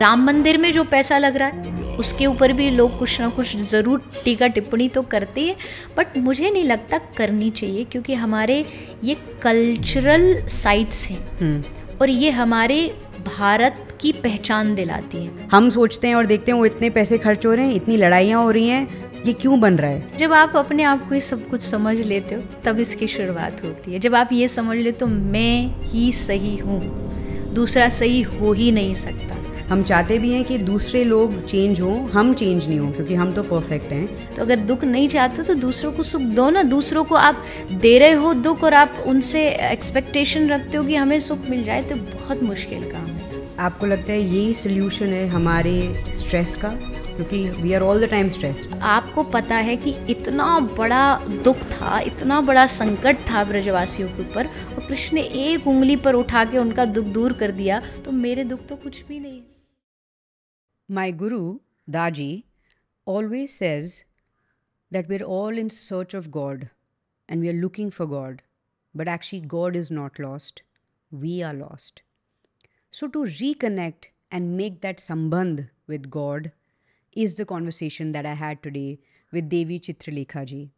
राम मंदिर में जो पैसा लग रहा है उसके ऊपर भी लोग कुछ ना कुछ ज़रूर टीका टिप्पणी तो करते हैं बट मुझे नहीं लगता करनी चाहिए क्योंकि हमारे ये कल्चरल साइट्स हैं हम्म। और ये हमारे भारत की पहचान दिलाती है हम सोचते हैं और देखते हैं वो इतने पैसे खर्च हो रहे हैं इतनी लड़ाइयाँ हो रही हैं ये क्यों बन रहा है जब आप अपने आप को ये सब कुछ समझ लेते हो तब इसकी शुरुआत होती है जब आप ये समझ लेते हो मैं ही सही हूँ दूसरा सही हो ही नहीं सकता हम चाहते भी हैं कि दूसरे लोग चेंज हों हम चेंज नहीं हों क्योंकि हम तो परफेक्ट हैं तो अगर दुख नहीं चाहते तो दूसरों को सुख दो ना दूसरों को आप दे रहे हो दुख और आप उनसे एक्सपेक्टेशन रखते हो कि हमें सुख मिल जाए तो बहुत मुश्किल काम है आपको लगता है यही सोल्यूशन है हमारे स्ट्रेस का क्योंकि we are all the time stress आपको पता है कि इतना बड़ा दुख था इतना बड़ा संकट था ब्रजवासियों के ऊपर और कृष्ण ने एक उंगली पर उठा के उनका दुख दूर कर दिया तो मेरे दुख तो कुछ भी नहीं My guru, Daji, always says that we're all in search of God and we are looking for God. But actually, God is not lost, we are lost. So, to reconnect and make that sambandh with God is the conversation that I had today with Devi Chitralekha ji.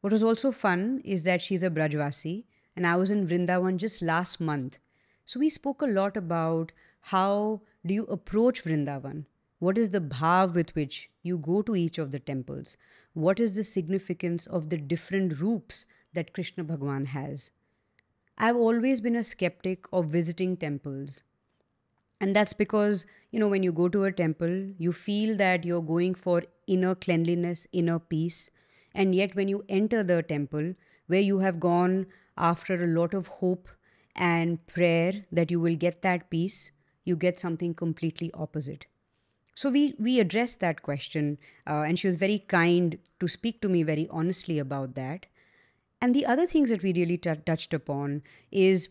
What was also fun is that she's a Brajvasi, and I was in Vrindavan just last month. So, we spoke a lot about how do you approach Vrindavan? What is the bhav with which you go to each of the temples? What is the significance of the different roops that Krishna Bhagwan has? I've always been a skeptic of visiting temples. And that's because, you know, when you go to a temple, you feel that you're going for inner cleanliness, inner peace. And yet, when you enter the temple, where you have gone after a lot of hope and prayer that you will get that peace, you get something completely opposite. So we we addressed that question, uh, and she was very kind to speak to me very honestly about that. And the other things that we really t- touched upon is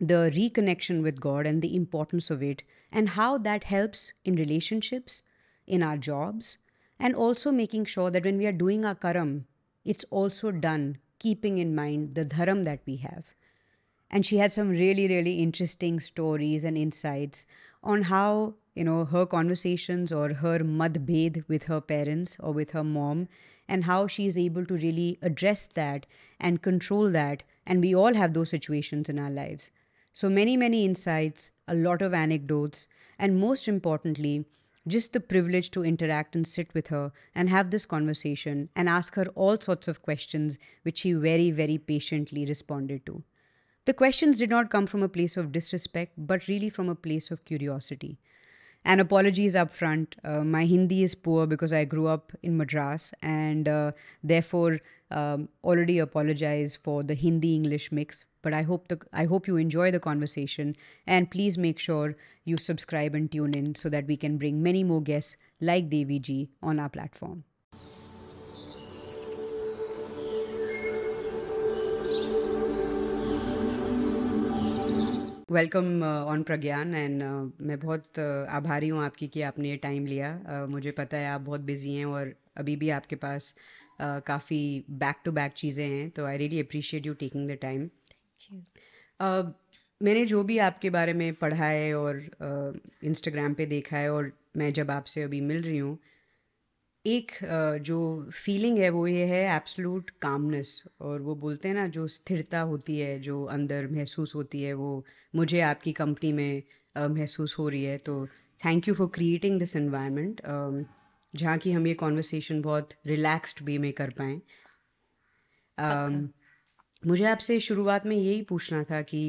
the reconnection with God and the importance of it, and how that helps in relationships, in our jobs, and also making sure that when we are doing our karam, it's also done keeping in mind the dharam that we have and she had some really really interesting stories and insights on how you know her conversations or her madbed with her parents or with her mom and how she is able to really address that and control that and we all have those situations in our lives so many many insights a lot of anecdotes and most importantly just the privilege to interact and sit with her and have this conversation and ask her all sorts of questions which she very very patiently responded to the questions did not come from a place of disrespect, but really from a place of curiosity. And apologies up front. Uh, my Hindi is poor because I grew up in Madras and uh, therefore um, already apologize for the Hindi English mix. But I hope the I hope you enjoy the conversation and please make sure you subscribe and tune in so that we can bring many more guests like Devi on our platform. Welcome on Pragyan and मैं बहुत uh, आभारी हूँ आपकी कि आपने ये time लिया uh, मुझे पता है आप बहुत बिजी हैं और अभी भी आपके पास uh, काफ़ी बैक टू बैक चीज़ें हैं तो I really appreciate you taking the time मैंने जो भी आपके बारे में पढ़ा है और इंस्टाग्राम uh, पे देखा है और मैं जब आपसे अभी मिल रही हूँ एक जो फीलिंग है वो ये है एब्सलूट कामनेस और वो बोलते हैं ना जो स्थिरता होती है जो अंदर महसूस होती है वो मुझे आपकी कंपनी में महसूस हो रही है तो thank you for creating this environment जहाँ की हम ये कॉन्वर्सेशन बहुत रिलैक्स्ड वे में कर पाएँ मुझे आपसे शुरुआत में यही पूछना था कि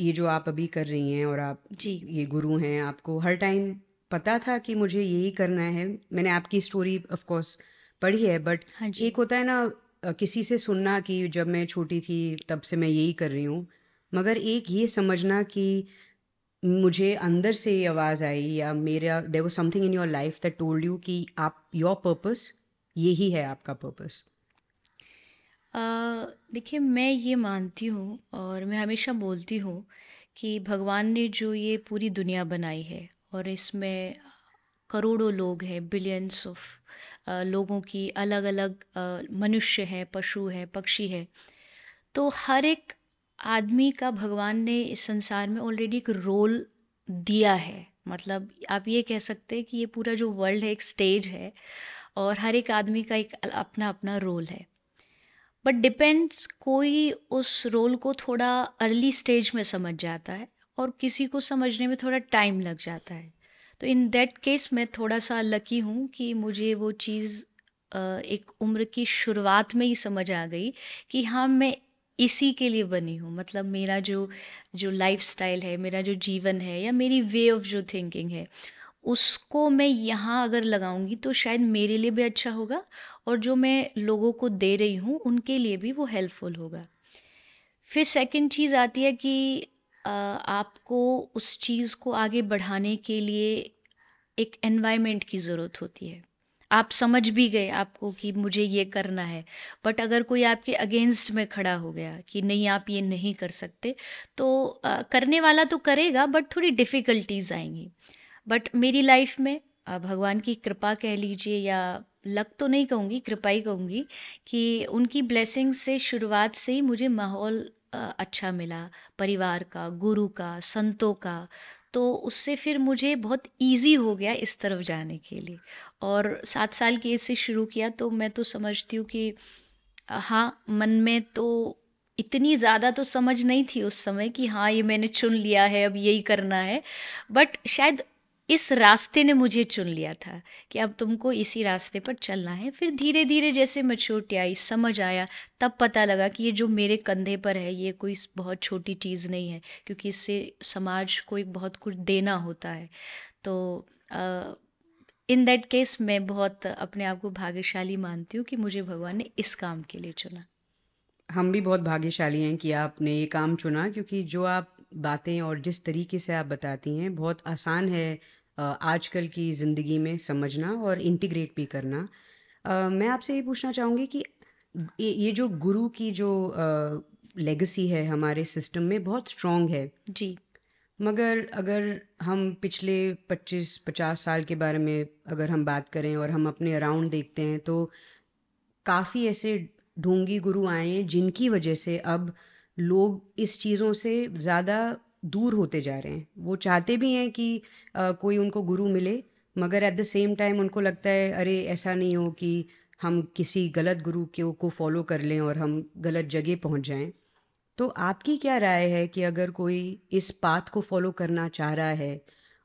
ये जो आप अभी कर रही हैं और आप जी ये गुरु हैं आपको हर टाइम पता था कि मुझे यही करना है मैंने आपकी स्टोरी ऑफ कोर्स पढ़ी है बट हाँ एक होता है ना किसी से सुनना कि जब मैं छोटी थी तब से मैं यही कर रही हूँ मगर एक ये समझना कि मुझे अंदर से ये आवाज़ आई या मेरा there was something in your life that told you कि आप योर पर्पस यही है आपका पर्पस देखिए मैं ये मानती हूँ और मैं हमेशा बोलती हूँ कि भगवान ने जो ये पूरी दुनिया बनाई है और इसमें करोड़ों लोग हैं बिलियंस ऑफ लोगों की अलग अलग मनुष्य है पशु है पक्षी है तो हर एक आदमी का भगवान ने इस संसार में ऑलरेडी एक रोल दिया है मतलब आप ये कह सकते हैं कि ये पूरा जो वर्ल्ड है एक स्टेज है और हर एक आदमी का एक अपना अपना रोल है बट डिपेंड्स कोई उस रोल को थोड़ा अर्ली स्टेज में समझ जाता है और किसी को समझने में थोड़ा टाइम लग जाता है तो इन दैट केस मैं थोड़ा सा लकी हूँ कि मुझे वो चीज़ एक उम्र की शुरुआत में ही समझ आ गई कि हाँ मैं इसी के लिए बनी हूँ मतलब मेरा जो जो लाइफ स्टाइल है मेरा जो जीवन है या मेरी वे ऑफ जो थिंकिंग है उसको मैं यहाँ अगर लगाऊंगी तो शायद मेरे लिए भी अच्छा होगा और जो मैं लोगों को दे रही हूँ उनके लिए भी वो हेल्पफुल होगा फिर सेकंड चीज़ आती है कि आपको उस चीज़ को आगे बढ़ाने के लिए एक एनवायरनमेंट की ज़रूरत होती है आप समझ भी गए आपको कि मुझे ये करना है बट अगर कोई आपके अगेंस्ट में खड़ा हो गया कि नहीं आप ये नहीं कर सकते तो आ, करने वाला तो करेगा बट थोड़ी डिफ़िकल्टीज आएंगी बट मेरी लाइफ में भगवान की कृपा कह लीजिए या लक तो नहीं कहूँगी कृपा ही कहूँगी कि उनकी ब्लेसिंग से शुरुआत से ही मुझे माहौल अच्छा मिला परिवार का गुरु का संतों का तो उससे फिर मुझे बहुत इजी हो गया इस तरफ जाने के लिए और सात साल की एज से शुरू किया तो मैं तो समझती हूँ कि हाँ मन में तो इतनी ज़्यादा तो समझ नहीं थी उस समय कि हाँ ये मैंने चुन लिया है अब यही करना है बट शायद इस रास्ते ने मुझे चुन लिया था कि अब तुमको इसी रास्ते पर चलना है फिर धीरे धीरे जैसे मच्योरिटी आई समझ आया तब पता लगा कि ये जो मेरे कंधे पर है ये कोई बहुत छोटी चीज़ नहीं है क्योंकि इससे समाज को एक बहुत कुछ देना होता है तो इन दैट केस मैं बहुत अपने आप को भाग्यशाली मानती हूँ कि मुझे भगवान ने इस काम के लिए चुना हम भी बहुत भाग्यशाली हैं कि आपने ये काम चुना क्योंकि जो आप बातें और जिस तरीके से आप बताती हैं बहुत आसान है आजकल की ज़िंदगी में समझना और इंटीग्रेट भी करना मैं आपसे ये पूछना चाहूँगी कि ये जो गुरु की जो लेगेसी है हमारे सिस्टम में बहुत स्ट्रॉन्ग है जी मगर अगर हम पिछले 25-50 साल के बारे में अगर हम बात करें और हम अपने अराउंड देखते हैं तो काफ़ी ऐसे ढोंगी गुरु आए हैं जिनकी वजह से अब लोग इस चीज़ों से ज़्यादा दूर होते जा रहे हैं वो चाहते भी हैं कि आ, कोई उनको गुरु मिले मगर एट द सेम टाइम उनको लगता है अरे ऐसा नहीं हो कि हम किसी गलत गुरु के को फॉलो कर लें और हम गलत जगह पहुंच जाएं तो आपकी क्या राय है कि अगर कोई इस पाथ को फॉलो करना चाह रहा है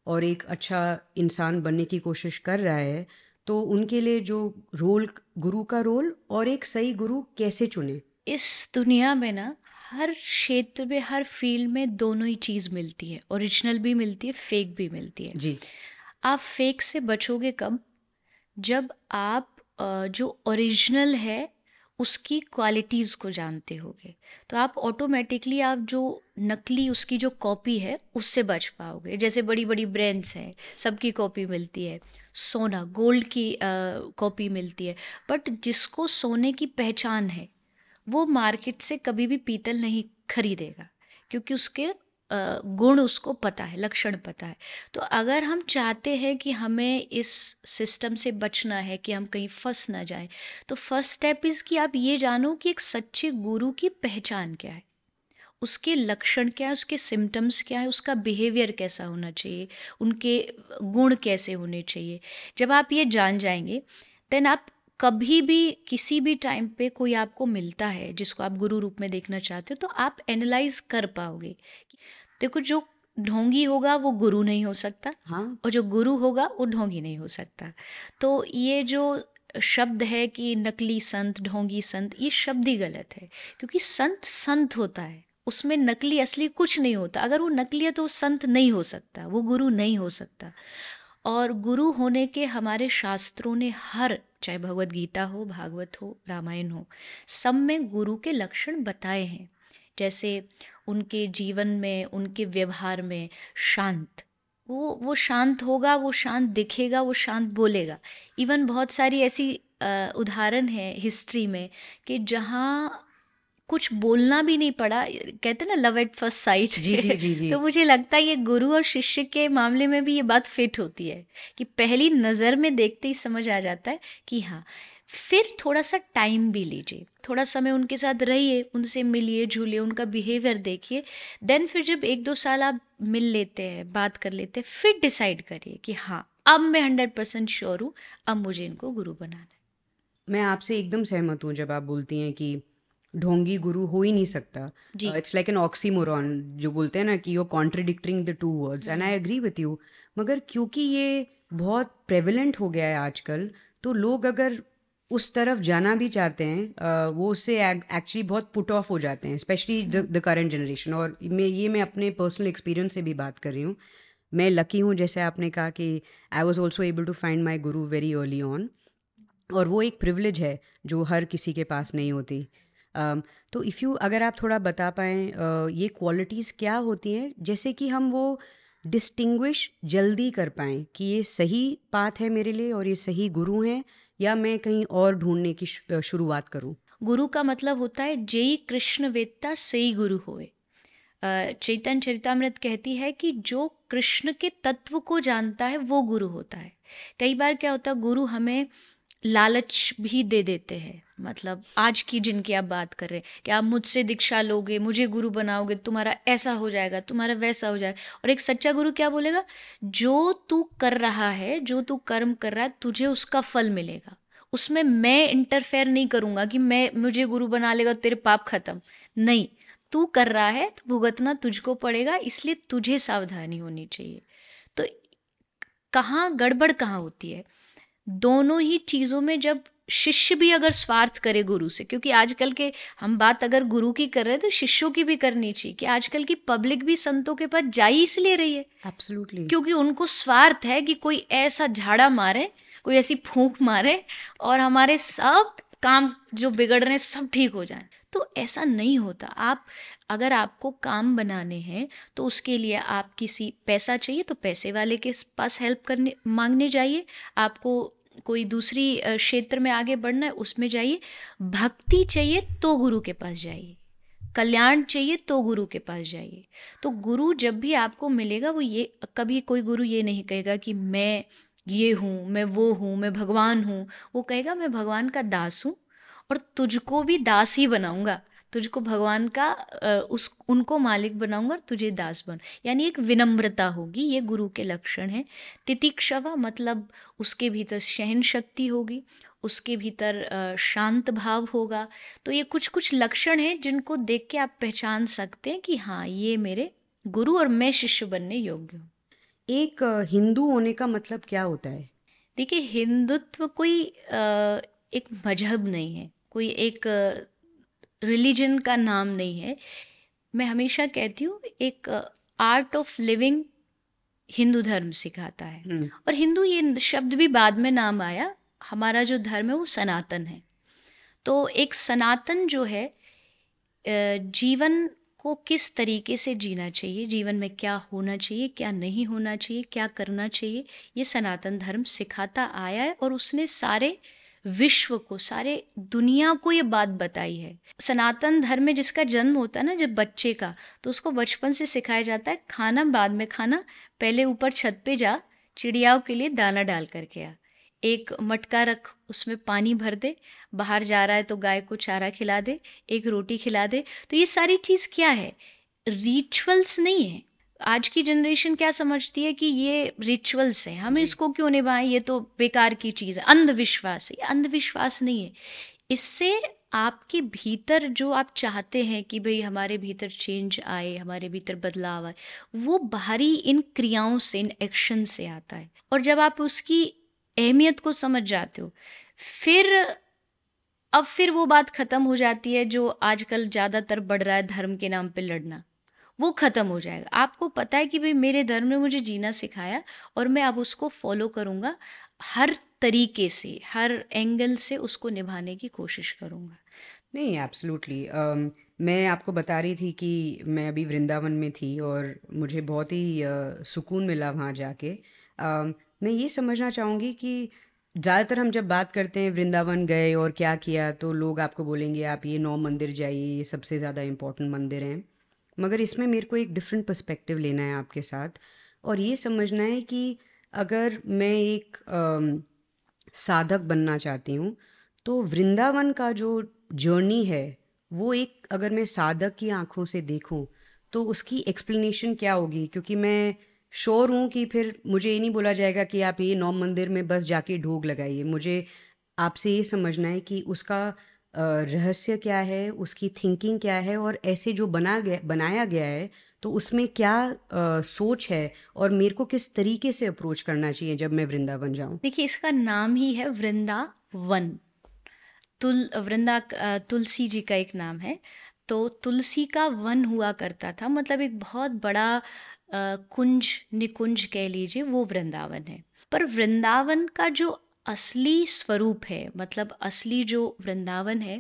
और एक अच्छा इंसान बनने की कोशिश कर रहा है तो उनके लिए जो रोल गुरु का रोल और एक सही गुरु कैसे चुने इस दुनिया में ना हर क्षेत्र में हर फील्ड में दोनों ही चीज़ मिलती है ओरिजिनल भी मिलती है फेक भी मिलती है जी आप फेक से बचोगे कब जब आप जो ओरिजिनल है उसकी क्वालिटीज़ को जानते होगे तो आप ऑटोमेटिकली आप जो नकली उसकी जो कॉपी है उससे बच पाओगे जैसे बड़ी बड़ी ब्रांड्स हैं सबकी कॉपी मिलती है सोना गोल्ड की कॉपी मिलती है बट जिसको सोने की पहचान है वो मार्केट से कभी भी पीतल नहीं खरीदेगा क्योंकि उसके गुण उसको पता है लक्षण पता है तो अगर हम चाहते हैं कि हमें इस सिस्टम से बचना है कि हम कहीं फंस ना जाए तो फर्स्ट स्टेप इज़ कि आप ये जानो कि एक सच्चे गुरु की पहचान क्या है उसके लक्षण क्या है उसके सिम्टम्स क्या है उसका बिहेवियर कैसा होना चाहिए उनके गुण कैसे होने चाहिए जब आप ये जान जाएंगे देन आप कभी भी किसी भी टाइम पे कोई आपको मिलता है जिसको आप गुरु रूप में देखना चाहते हो तो आप एनालाइज कर पाओगे देखो जो ढोंगी होगा वो गुरु नहीं हो सकता हाँ और जो गुरु होगा वो ढोंगी नहीं हो सकता तो ये जो शब्द है कि नकली संत ढोंगी संत ये शब्द ही गलत है क्योंकि संत संत होता है उसमें नकली असली कुछ नहीं होता अगर वो नकली है तो वो संत नहीं हो सकता वो गुरु नहीं हो सकता और गुरु होने के हमारे शास्त्रों ने हर चाहे भगवत गीता हो भागवत हो रामायण हो सब में गुरु के लक्षण बताए हैं जैसे उनके जीवन में उनके व्यवहार में शांत वो वो शांत होगा वो शांत दिखेगा वो शांत बोलेगा इवन बहुत सारी ऐसी उदाहरण है हिस्ट्री में कि जहाँ कुछ बोलना भी नहीं पड़ा कहते ना लव एट फर्स्ट साइट जी जी जी, तो मुझे लगता है ये गुरु और शिष्य के मामले में भी ये बात फिट होती है कि पहली नज़र में देखते ही समझ आ जाता है कि हाँ फिर थोड़ा सा टाइम भी लीजिए थोड़ा समय उनके साथ रहिए उनसे मिलिए जुलिए उनका बिहेवियर देखिए देन फिर जब एक दो साल आप मिल लेते हैं बात कर लेते हैं फिर डिसाइड करिए कि हाँ अब मैं हंड्रेड परसेंट श्योर हूँ अब मुझे इनको गुरु बनाना है मैं आपसे एकदम सहमत हूँ जब आप बोलती हैं कि ढोंगी गुरु हो ही नहीं सकता इट्स लाइक एन ऑक्सीमोरॉन जो बोलते हैं ना कि you are contradicting the two words and I agree with you मगर क्योंकि ये बहुत प्रेवलेंट हो गया है आजकल तो लोग अगर उस तरफ जाना भी चाहते हैं uh, वो उससे एक्चुअली बहुत पुट ऑफ हो जाते हैं स्पेशली द करेंट जनरेशन और मैं ये मैं अपने पर्सनल एक्सपीरियंस से भी बात कर रही हूँ मैं लकी हूँ जैसे आपने कहा कि I was also able to find my guru very early on और वो एक प्रिवलेज है जो हर किसी के पास नहीं होती तो इफ़ यू अगर आप थोड़ा बता पाएँ ये क्वालिटीज़ क्या होती हैं जैसे कि हम वो डिस्टिंग्विश जल्दी कर पाएँ कि ये सही पाथ है मेरे लिए और ये सही गुरु हैं या मैं कहीं और ढूंढने की शुरुआत करूँ गुरु का मतलब होता है जय कृष्ण वेत्ता सही गुरु होए चैतन चरितमृत कहती है कि जो कृष्ण के तत्व को जानता है वो गुरु होता है कई बार क्या होता है गुरु हमें लालच भी दे देते हैं मतलब आज की जिनकी आप बात कर रहे हैं कि आप मुझसे दीक्षा लोगे मुझे गुरु बनाओगे तो तुम्हारा ऐसा हो जाएगा तुम्हारा वैसा हो जाएगा और एक सच्चा गुरु क्या बोलेगा जो तू कर रहा है जो तू कर्म कर रहा है तुझे उसका फल मिलेगा उसमें मैं इंटरफेयर नहीं करूँगा कि मैं मुझे गुरु बना लेगा तेरे पाप खत्म नहीं तू कर रहा है तो भुगतना तुझको पड़ेगा इसलिए तुझे सावधानी होनी चाहिए तो कहाँ गड़बड़ कहाँ होती है दोनों ही चीज़ों में जब शिष्य भी अगर स्वार्थ करे गुरु से क्योंकि आजकल के हम बात अगर गुरु की कर रहे हैं तो शिष्यों की भी करनी चाहिए कि आजकल की पब्लिक भी संतों के पास जा ही इसलिए रही है एब्सोल्युटली क्योंकि उनको स्वार्थ है कि कोई ऐसा झाड़ा मारे कोई ऐसी फूंक मारे और हमारे सब काम जो बिगड़ रहे हैं सब ठीक हो जाए तो ऐसा नहीं होता आप अगर आपको काम बनाने हैं तो उसके लिए आप किसी पैसा चाहिए तो पैसे वाले के पास हेल्प करने मांगने जाइए आपको कोई दूसरी क्षेत्र में आगे बढ़ना है उसमें जाइए भक्ति चाहिए तो गुरु के पास जाइए कल्याण चाहिए तो गुरु के पास जाइए तो गुरु जब भी आपको मिलेगा वो ये कभी कोई गुरु ये नहीं कहेगा कि मैं ये हूँ मैं वो हूँ मैं भगवान हूँ वो कहेगा मैं भगवान का दास हूँ और तुझको भी दास ही बनाऊंगा तुझको भगवान का उस उनको मालिक बनाऊंगा और तुझे दास बन यानी एक विनम्रता होगी ये गुरु के लक्षण हैं तितिक्षवा मतलब उसके भीतर सहन शक्ति होगी उसके भीतर शांत भाव होगा तो ये कुछ कुछ लक्षण हैं जिनको देख के आप पहचान सकते हैं कि हाँ ये मेरे गुरु और मैं शिष्य बनने योग्य हूँ एक हिंदू होने का मतलब क्या होता है देखिए हिंदुत्व कोई एक मजहब नहीं है कोई एक रिलीजन का नाम नहीं है मैं हमेशा कहती हूँ एक आर्ट ऑफ लिविंग हिंदू धर्म सिखाता है हम्म। और हिंदू ये शब्द भी बाद में नाम आया हमारा जो धर्म है वो सनातन है तो एक सनातन जो है जीवन को किस तरीके से जीना चाहिए जीवन में क्या होना चाहिए क्या नहीं होना चाहिए क्या करना चाहिए ये सनातन धर्म सिखाता आया है और उसने सारे विश्व को सारे दुनिया को ये बात बताई है सनातन धर्म में जिसका जन्म होता है ना जब बच्चे का तो उसको बचपन से सिखाया जाता है खाना बाद में खाना पहले ऊपर छत पे जा चिड़ियाओं के लिए दाना डाल करके आ एक मटका रख उसमें पानी भर दे बाहर जा रहा है तो गाय को चारा खिला दे एक रोटी खिला दे तो ये सारी चीज़ क्या है रिचुअल्स नहीं है आज की जनरेशन क्या समझती है कि ये रिचुअल्स हैं हम इसको क्यों निभाएं ये तो बेकार की चीज़ है अंधविश्वास है ये अंधविश्वास नहीं है इससे आपके भीतर जो आप चाहते हैं कि भाई हमारे भीतर चेंज आए हमारे भीतर बदलाव आए वो बाहरी इन क्रियाओं से इन एक्शन से आता है और जब आप उसकी अहमियत को समझ जाते हो फिर अब फिर वो बात ख़त्म हो जाती है जो आजकल ज़्यादातर बढ़ रहा है धर्म के नाम पे लड़ना वो ख़त्म हो जाएगा आपको पता है कि भाई मेरे धर्म ने मुझे जीना सिखाया और मैं अब उसको फॉलो करूँगा हर तरीके से हर एंगल से उसको निभाने की कोशिश करूँगा नहीं एब्सोल्युटली मैं आपको बता रही थी कि मैं अभी वृंदावन में थी और मुझे बहुत ही uh, सुकून मिला वहाँ जाके मैं ये समझना चाहूँगी कि ज़्यादातर हम जब बात करते हैं वृंदावन गए और क्या किया तो लोग आपको बोलेंगे आप ये नौ मंदिर जाइए ये सबसे ज़्यादा इम्पोर्टेंट मंदिर हैं मगर इसमें मेरे को एक डिफरेंट पर्सपेक्टिव लेना है आपके साथ और ये समझना है कि अगर मैं एक आ, साधक बनना चाहती हूँ तो वृंदावन का जो जर्नी है वो एक अगर मैं साधक की आंखों से देखूं तो उसकी एक्सप्लेनेशन क्या होगी क्योंकि मैं श्योर हूँ कि फिर मुझे ये नहीं बोला जाएगा कि आप ये नौ मंदिर में बस जाके ढोग लगाइए मुझे आपसे ये समझना है कि उसका रहस्य क्या है उसकी थिंकिंग क्या है और ऐसे जो बना गया बनाया गया है तो उसमें क्या आ, सोच है और मेरे को किस तरीके से अप्रोच करना चाहिए जब मैं वृंदावन जाऊँ देखिए इसका नाम ही है वृंदावन तुल वृंदा तुलसी जी का एक नाम है तो तुलसी का वन हुआ करता था मतलब एक बहुत बड़ा आ, कुंज निकुंज कह लीजिए वो वृंदावन है पर वृंदावन का जो असली स्वरूप है मतलब असली जो वृंदावन है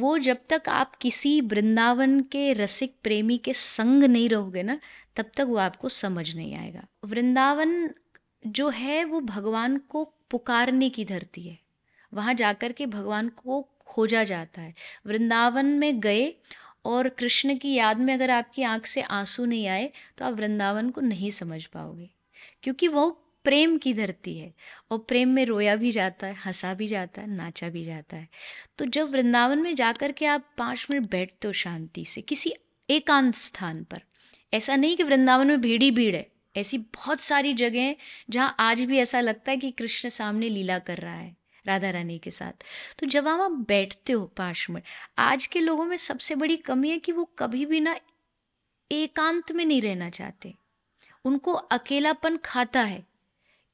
वो जब तक आप किसी वृंदावन के रसिक प्रेमी के संग नहीं रहोगे ना तब तक वो आपको समझ नहीं आएगा वृंदावन जो है वो भगवान को पुकारने की धरती है वहाँ जाकर के भगवान को खोजा जाता है वृंदावन में गए और कृष्ण की याद में अगर आपकी आंख से आंसू नहीं आए तो आप वृंदावन को नहीं समझ पाओगे क्योंकि वो प्रेम की धरती है और प्रेम में रोया भी जाता है हंसा भी जाता है नाचा भी जाता है तो जब वृंदावन में जाकर के आप पाँच मिनट बैठते हो शांति से किसी एकांत स्थान पर ऐसा नहीं कि वृंदावन में भीड़ ही भीड़ है ऐसी बहुत सारी जगह हैं जहाँ आज भी ऐसा लगता है कि कृष्ण सामने लीला कर रहा है राधा रानी के साथ तो जब आप बैठते हो पाँच मिनट आज के लोगों में सबसे बड़ी कमी है कि वो कभी भी ना एकांत में नहीं रहना चाहते उनको अकेलापन खाता है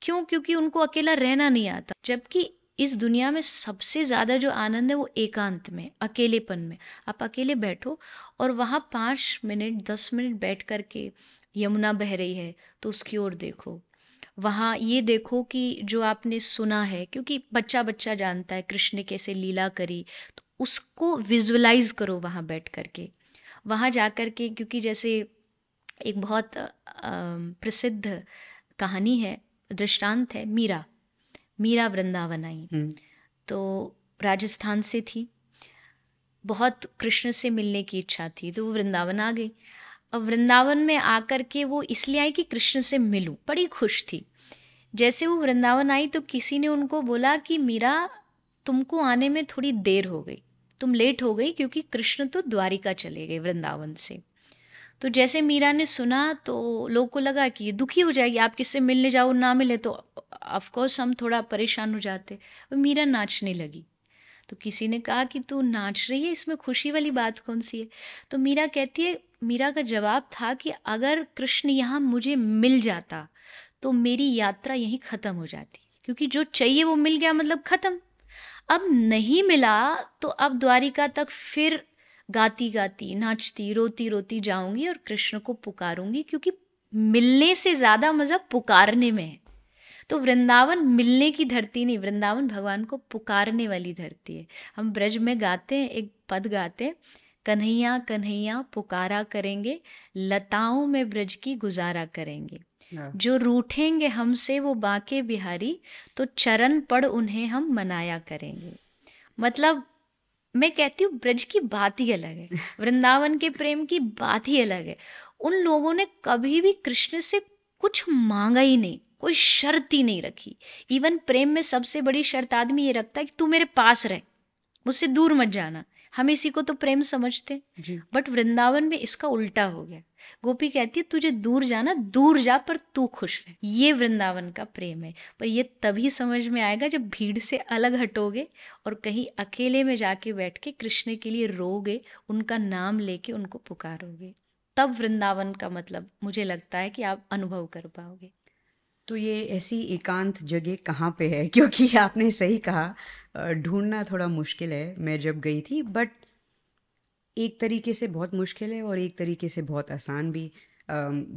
क्यों क्योंकि उनको अकेला रहना नहीं आता जबकि इस दुनिया में सबसे ज़्यादा जो आनंद है वो एकांत में अकेलेपन में आप अकेले बैठो और वहाँ पाँच मिनट दस मिनट बैठ कर के यमुना बह रही है तो उसकी ओर देखो वहाँ ये देखो कि जो आपने सुना है क्योंकि बच्चा बच्चा जानता है कृष्ण कैसे लीला करी तो उसको विजुअलाइज करो वहाँ बैठ कर के वहाँ जा कर के क्योंकि जैसे एक बहुत प्रसिद्ध कहानी है दृष्टांत है मीरा मीरा वृंदावन आई हम्म। तो राजस्थान से थी बहुत कृष्ण से मिलने की इच्छा थी तो वो वृंदावन आ गई अब वृंदावन में आकर के वो इसलिए आई कि कृष्ण से मिलूं बड़ी खुश थी जैसे वो वृंदावन आई तो किसी ने उनको बोला कि मीरा तुमको आने में थोड़ी देर हो गई तुम लेट हो गई क्योंकि कृष्ण तो द्वारिका चले गए वृंदावन से तो जैसे मीरा ने सुना तो लोग को लगा कि ये दुखी हो जाएगी आप किससे मिलने जाओ ना मिले तो ऑफकोर्स हम थोड़ा परेशान हो जाते और मीरा नाचने लगी तो किसी ने कहा कि तू नाच रही है इसमें खुशी वाली बात कौन सी है तो मीरा कहती है मीरा का जवाब था कि अगर कृष्ण यहाँ मुझे मिल जाता तो मेरी यात्रा यहीं ख़त्म हो जाती क्योंकि जो चाहिए वो मिल गया मतलब ख़त्म अब नहीं मिला तो अब द्वारिका तक फिर गाती गाती नाचती रोती रोती जाऊंगी और कृष्ण को पुकारूंगी क्योंकि मिलने से ज़्यादा मज़ा पुकारने में है तो वृंदावन मिलने की धरती नहीं वृंदावन भगवान को पुकारने वाली धरती है हम ब्रज में गाते हैं एक पद गाते हैं कन्हैया कन्हैया पुकारा करेंगे लताओं में ब्रज की गुजारा करेंगे हाँ। जो रूठेंगे हमसे वो बाके बिहारी तो चरण पड़ उन्हें हम मनाया करेंगे मतलब मैं कहती हूँ ब्रज की बात ही अलग है वृंदावन के प्रेम की बात ही अलग है उन लोगों ने कभी भी कृष्ण से कुछ मांगा ही नहीं कोई शर्त ही नहीं रखी इवन प्रेम में सबसे बड़ी शर्त आदमी ये रखता है कि तू मेरे पास रहे मुझसे दूर मत जाना हम इसी को तो प्रेम समझते बट वृंदावन में इसका उल्टा हो गया गोपी कहती है तुझे दूर जाना दूर जा पर तू खुश रह ये वृंदावन का प्रेम है पर ये तभी समझ में आएगा जब भीड़ से अलग हटोगे और कहीं अकेले में जाके बैठ के कृष्ण के लिए रोगे उनका नाम लेके उनको पुकारोगे तब वृंदावन का मतलब मुझे लगता है कि आप अनुभव कर पाओगे तो ये ऐसी एकांत जगह कहाँ पे है क्योंकि आपने सही कहा ढूंढना थोड़ा मुश्किल है मैं जब गई थी बट एक तरीके से बहुत मुश्किल है और एक तरीके से बहुत आसान भी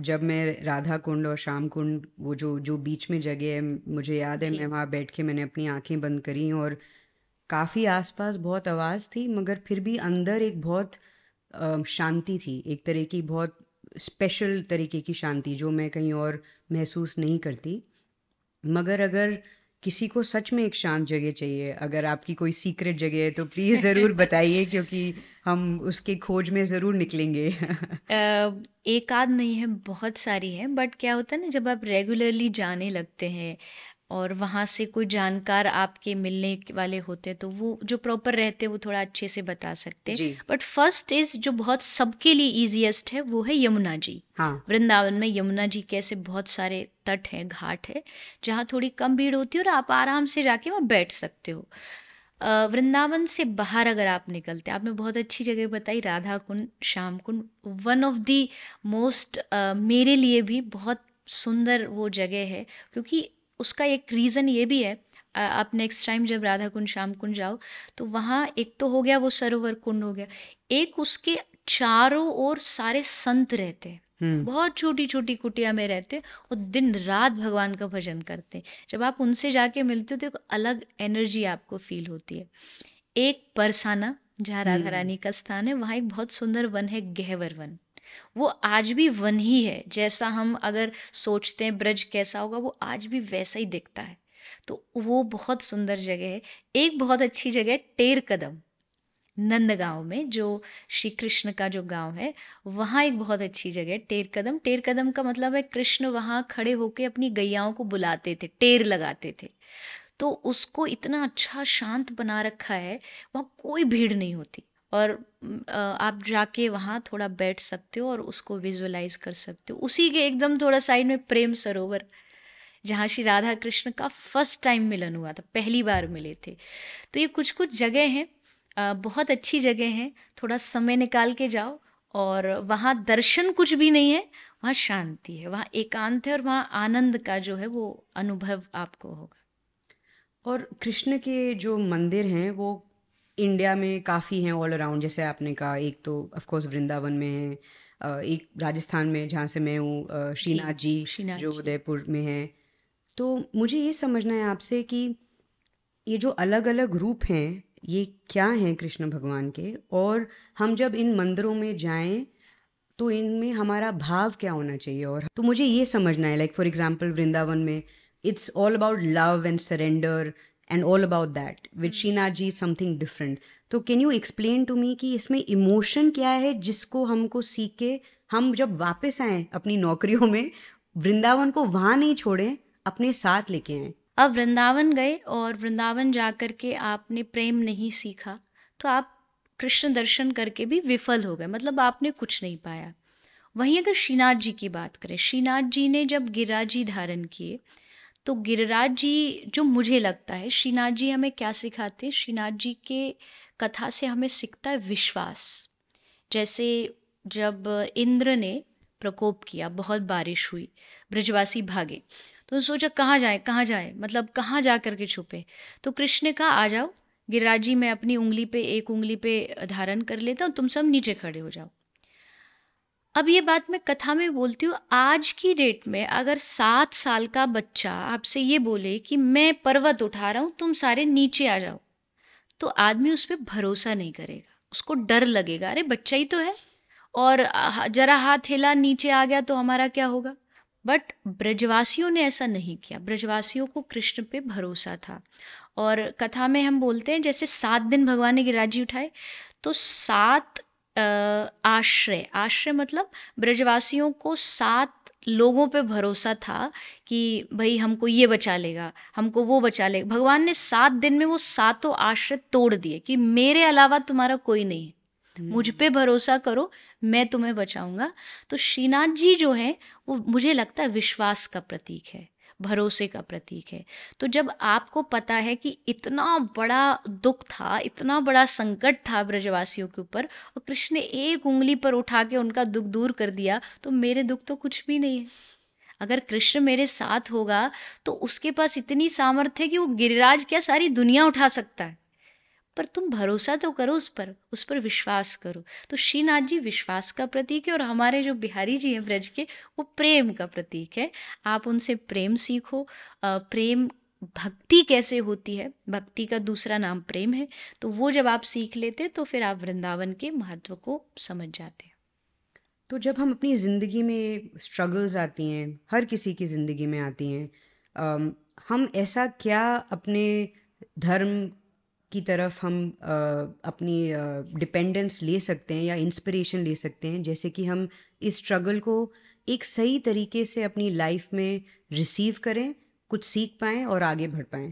जब मैं राधा कुंड और श्याम कुंड वो जो जो बीच में जगह है मुझे याद है मैं वहाँ बैठ के मैंने अपनी आंखें बंद करी और काफ़ी आसपास बहुत आवाज़ थी मगर फिर भी अंदर एक बहुत शांति थी एक तरह की बहुत स्पेशल तरीके की शांति जो मैं कहीं और महसूस नहीं करती मगर अगर किसी को सच में एक शांत जगह चाहिए अगर आपकी कोई सीक्रेट जगह है तो प्लीज़ ज़रूर बताइए क्योंकि हम उसके खोज में ज़रूर निकलेंगे एक आध नहीं है बहुत सारी है बट क्या होता है ना जब आप रेगुलरली जाने लगते हैं और वहाँ से कोई जानकार आपके मिलने वाले होते तो वो जो प्रॉपर रहते वो थोड़ा अच्छे से बता सकते हैं बट फर्स्ट इज जो बहुत सबके लिए इजीएस्ट है वो है यमुना जी हाँ. वृंदावन में यमुना जी के ऐसे बहुत सारे तट हैं घाट है जहाँ थोड़ी कम भीड़ होती है और आप आराम से जाके वहाँ बैठ सकते हो वृंदावन से बाहर अगर आप निकलते आपने बहुत अच्छी जगह बताई Radha Kund Shyam Kund one of the most मेरे लिए भी बहुत सुंदर वो जगह है क्योंकि उसका एक रीज़न ये भी है आप नेक्स्ट टाइम जब राधा कुंड श्याम कुंड जाओ तो वहाँ एक तो हो गया वो सरोवर कुंड हो गया एक उसके चारों ओर सारे संत रहते हैं हम्म। बहुत छोटी छोटी कुटिया में रहते और दिन रात भगवान का भजन करते हैं जब आप उनसे जाके मिलते हो तो एक अलग एनर्जी आपको फील होती है एक परसाना जहाँ राधा हम्म। रानी का स्थान है वहाँ एक बहुत सुंदर वन है गहवर वन वो आज भी वन ही है जैसा हम अगर सोचते हैं ब्रज कैसा होगा वो आज भी वैसा ही दिखता है तो वो बहुत सुंदर जगह है एक बहुत अच्छी जगह है टेर कदम नंदगांव में जो श्री कृष्ण का जो गांव है वहाँ एक बहुत अच्छी जगह है टेर कदम टेर कदम का मतलब है कृष्ण वहाँ खड़े होकर अपनी गैयाओं को बुलाते थे टेर लगाते थे तो उसको इतना अच्छा शांत बना रखा है वहाँ कोई भीड़ नहीं होती और आप जाके वहाँ थोड़ा बैठ सकते हो और उसको विजुअलाइज कर सकते हो उसी के एकदम थोड़ा साइड में प्रेम सरोवर जहाँ श्री राधा कृष्ण का फर्स्ट टाइम मिलन हुआ था पहली बार मिले थे तो ये कुछ कुछ जगह हैं बहुत अच्छी जगह हैं थोड़ा समय निकाल के जाओ और वहाँ दर्शन कुछ भी नहीं है वहाँ शांति है वहाँ एकांत है और वहाँ आनंद का जो है वो अनुभव आपको होगा और कृष्ण के जो मंदिर हैं वो इंडिया में काफ़ी हैं ऑल अराउंड जैसे आपने कहा एक तो ऑफकोर्स वृंदावन में है एक राजस्थान में जहाँ से मैं हूँ श्रीनाथ जी, जी जो उदयपुर में है तो मुझे ये समझना है आपसे कि ये जो अलग अलग रूप हैं ये क्या हैं कृष्ण भगवान के और हम जब इन मंदिरों में जाएं तो इनमें हमारा भाव क्या होना चाहिए और तो मुझे ये समझना है लाइक फॉर एग्जांपल वृंदावन में it's all about love and surrender and all about that with Sheena ji something different तो can you explain to me कि इसमें इमोशन क्या है जिसको हमको सीख के हम जब वापस आए अपनी नौकरियों में वृंदावन को वहाँ नहीं छोड़ें अपने साथ लेके आए अब वृंदावन गए और वृंदावन जा कर के आपने प्रेम नहीं सीखा तो आप कृष्ण दर्शन करके भी विफल हो गए मतलब आपने कुछ नहीं पाया वहीं अगर श्रीनाथ जी की बात करें श्रीनाथ जी ने जब गिराजी धारण किए तो गिरिराज जी जो मुझे लगता है श्रीनाथ जी हमें क्या सिखाते हैं श्रीनाथ जी के कथा से हमें सीखता है विश्वास जैसे जब इंद्र ने प्रकोप किया बहुत बारिश हुई ब्रजवासी भागे तो सोचा कहाँ जाए कहाँ जाए मतलब कहाँ जा करके छुपे तो कृष्ण ने कहा आ जाओ गिरिराज जी मैं अपनी उंगली पे एक उंगली पे धारण कर लेता हूँ तुम सब नीचे खड़े हो जाओ अब ये बात मैं कथा में बोलती हूँ आज की डेट में अगर सात साल का बच्चा आपसे ये बोले कि मैं पर्वत उठा रहा हूँ तुम सारे नीचे आ जाओ तो आदमी उस पर भरोसा नहीं करेगा उसको डर लगेगा अरे बच्चा ही तो है और जरा हाथ हिला नीचे आ गया तो हमारा क्या होगा बट ब्रजवासियों ने ऐसा नहीं किया ब्रजवासियों को कृष्ण पे भरोसा था और कथा में हम बोलते हैं जैसे सात दिन भगवान ने गिराजी उठाए तो सात आश्रय आश्रय मतलब ब्रजवासियों को सात लोगों पे भरोसा था कि भाई हमको ये बचा लेगा हमको वो बचा लेगा भगवान ने सात दिन में वो सातों आश्रय तोड़ दिए कि मेरे अलावा तुम्हारा कोई नहीं हम्म। मुझ पे भरोसा करो मैं तुम्हें बचाऊंगा तो श्रीनाथ जी जो है वो मुझे लगता है विश्वास का प्रतीक है भरोसे का प्रतीक है तो जब आपको पता है कि इतना बड़ा दुख था इतना बड़ा संकट था ब्रजवासियों के ऊपर और कृष्ण ने एक उंगली पर उठा के उनका दुख दूर कर दिया तो मेरे दुख तो कुछ भी नहीं है अगर कृष्ण मेरे साथ होगा तो उसके पास इतनी सामर्थ्य है कि वो गिरिराज क्या सारी दुनिया उठा सकता है पर तुम भरोसा तो करो उस पर उस पर विश्वास करो तो श्रीनाथ जी विश्वास का प्रतीक है और हमारे जो बिहारी जी हैं ब्रज के वो प्रेम का प्रतीक है आप उनसे प्रेम सीखो प्रेम भक्ति कैसे होती है भक्ति का दूसरा नाम प्रेम है तो वो जब आप सीख लेते तो फिर आप वृंदावन के महत्व को समझ जाते तो जब हम अपनी ज़िंदगी में स्ट्रगल्स आती हैं हर किसी की ज़िंदगी में आती हैं हम ऐसा क्या अपने धर्म की तरफ हम आ, अपनी डिपेंडेंस ले सकते हैं या इंस्पिरेशन ले सकते हैं जैसे कि हम इस स्ट्रगल को एक सही तरीके से अपनी लाइफ में रिसीव करें कुछ सीख पाएँ और आगे बढ़ पाएँ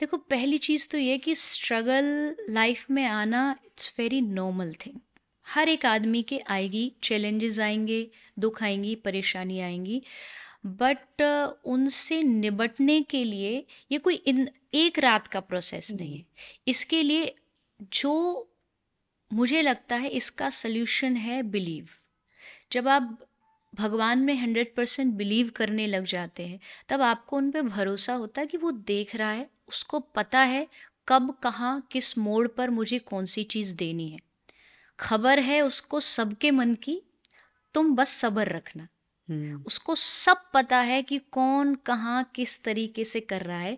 देखो पहली चीज़ तो ये कि स्ट्रगल लाइफ में आना इट्स वेरी नॉर्मल थिंग हर एक आदमी के आएगी चैलेंजेस आएंगे दुख आएंगी परेशानी आएंगी बट uh, उनसे निबटने के लिए ये कोई इन एक रात का प्रोसेस नहीं है इसके लिए जो मुझे लगता है इसका सल्यूशन है बिलीव जब आप भगवान में हंड्रेड परसेंट बिलीव करने लग जाते हैं तब आपको उन पर भरोसा होता है कि वो देख रहा है उसको पता है कब कहाँ किस मोड़ पर मुझे कौन सी चीज़ देनी है खबर है उसको सबके मन की तुम बस सब्र रखना हम्म। उसको सब पता है कि कौन कहाँ किस तरीके से कर रहा है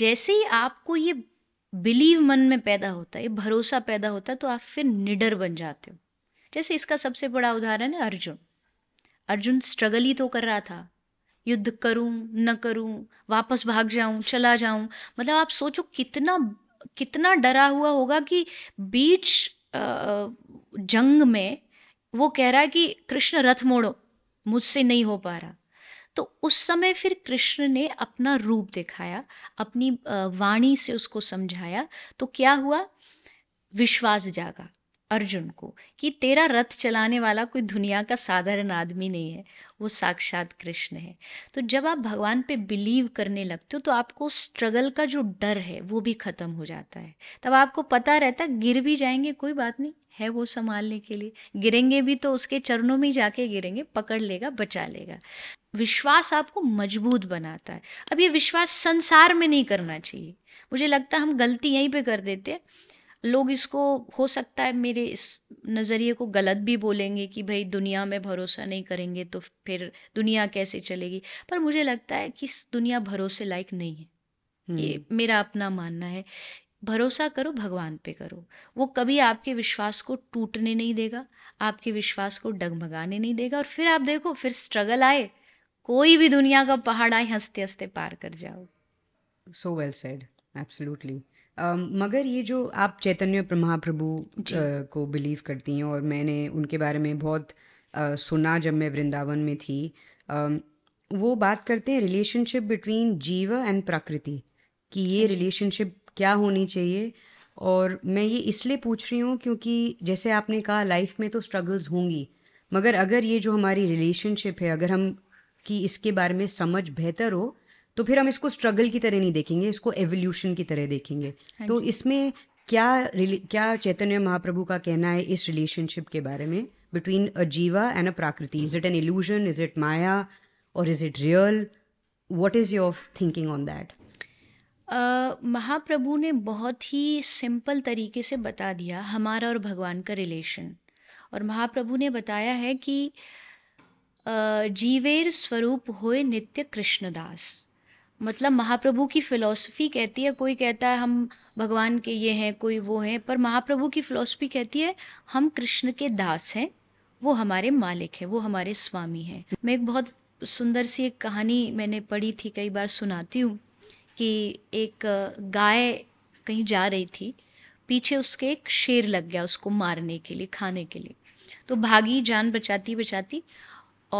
जैसे ही आपको ये बिलीव मन में पैदा होता है ये भरोसा पैदा होता है तो आप फिर निडर बन जाते हो जैसे इसका सबसे बड़ा उदाहरण है अर्जुन अर्जुन स्ट्रगल ही तो कर रहा था युद्ध करूं न करूं वापस भाग जाऊं चला जाऊं मतलब आप सोचो कितना कितना डरा हुआ होगा कि बीच जंग में वो कह रहा है कि कृष्ण रथ मोड़ो मुझसे नहीं हो पा रहा तो उस समय फिर कृष्ण ने अपना रूप दिखाया अपनी वाणी से उसको समझाया तो क्या हुआ विश्वास जागा अर्जुन को कि तेरा रथ चलाने वाला कोई दुनिया का साधारण आदमी नहीं है वो साक्षात कृष्ण है तो जब आप भगवान पे बिलीव करने लगते हो तो आपको स्ट्रगल का जो डर है वो भी ख़त्म हो जाता है तब आपको पता रहता गिर भी जाएंगे कोई बात नहीं है वो संभालने के लिए गिरेंगे भी तो उसके चरणों में जाके गिरेंगे पकड़ लेगा बचा लेगा विश्वास आपको मजबूत बनाता है अब ये विश्वास संसार में नहीं करना चाहिए मुझे लगता है हम गलती यहीं पे कर देते हैं लोग इसको हो सकता है मेरे इस नज़रिए को गलत भी बोलेंगे कि भाई दुनिया में भरोसा नहीं करेंगे तो फिर दुनिया कैसे चलेगी पर मुझे लगता है कि दुनिया भरोसे लायक नहीं है ये हम्म। मेरा अपना मानना है भरोसा करो भगवान पे करो वो कभी आपके विश्वास को टूटने नहीं देगा आपके विश्वास को डगमगाने नहीं देगा और फिर आप देखो फिर स्ट्रगल आए कोई भी दुनिया का पहाड़ आए हंसते हंसते पार कर जाओ सो वेल सेड एब्सोल्युटली मगर ये जो आप चैतन्य महाप्रभु uh, को बिलीव करती हैं और मैंने उनके बारे में बहुत uh, सुना जब मैं वृंदावन में थी uh, वो बात करते हैं रिलेशनशिप बिटवीन जीव एंड प्रकृति कि ये रिलेशनशिप क्या होनी चाहिए और मैं ये इसलिए पूछ रही हूँ क्योंकि जैसे आपने कहा लाइफ में तो स्ट्रगल्स होंगी मगर अगर ये जो हमारी रिलेशनशिप है अगर हम कि इसके बारे में समझ बेहतर हो तो फिर हम इसको स्ट्रगल की तरह नहीं देखेंगे इसको एवोल्यूशन की तरह देखेंगे हाँ तो इसमें क्या क्या चैतन्य महाप्रभु का कहना है इस रिलेशनशिप के बारे में between a jiva and a prakriti is it an illusion is it maya और is it real what is your thinking on that Mahaprabhu ने बहुत ही सिंपल तरीके से बता दिया हमारा और भगवान का रिलेशन और महाप्रभु ने बताया है कि जीवेर स्वरूप होए नित्य कृष्णदास मतलब महाप्रभु की फ़िलॉसफी कहती है कोई कहता है हम भगवान के ये हैं कोई वो हैं पर महाप्रभु की फ़िलॉसफी कहती है हम कृष्ण के दास हैं वो हमारे मालिक हैं वो हमारे स्वामी हैं मैं एक बहुत सुंदर सी एक कहानी मैंने पढ़ी थी कई बार सुनाती हूँ कि एक गाय कहीं जा रही थी पीछे उसके एक शेर लग गया उसको मारने के लिए खाने के लिए तो भागी जान बचाती बचाती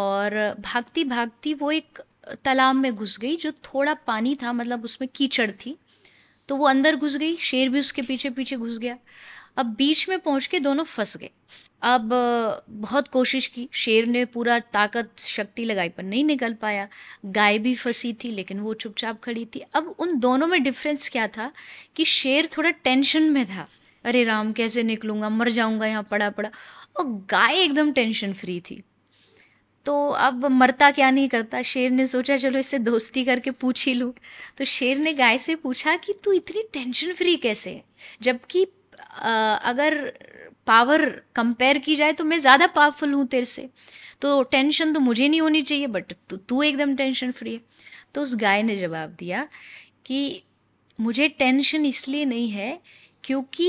और भागती भागती वो एक तालाब में घुस गई जो थोड़ा पानी था मतलब उसमें कीचड़ थी तो वो अंदर घुस गई शेर भी उसके पीछे पीछे घुस गया अब बीच में पहुंच के दोनों फंस गए अब बहुत कोशिश की शेर ने पूरा ताकत शक्ति लगाई पर नहीं निकल पाया गाय भी फंसी थी लेकिन वो चुपचाप खड़ी थी अब उन दोनों में डिफरेंस क्या था कि शेर थोड़ा टेंशन में था अरे राम कैसे निकलूँगा मर जाऊँगा यहाँ पड़ा पड़ा और गाय एकदम टेंशन फ्री थी तो अब मरता क्या नहीं करता शेर ने सोचा चलो इससे दोस्ती करके पूछ ही लूँ तो शेर ने गाय से पूछा कि तू इतनी टेंशन फ्री कैसे है जबकि अगर पावर कंपेयर की जाए तो मैं ज़्यादा पावरफुल हूँ तेरे से तो टेंशन तो मुझे नहीं होनी चाहिए बट तू एकदम टेंशन फ्री है तो उस गाय ने जवाब दिया कि मुझे टेंशन इसलिए नहीं है क्योंकि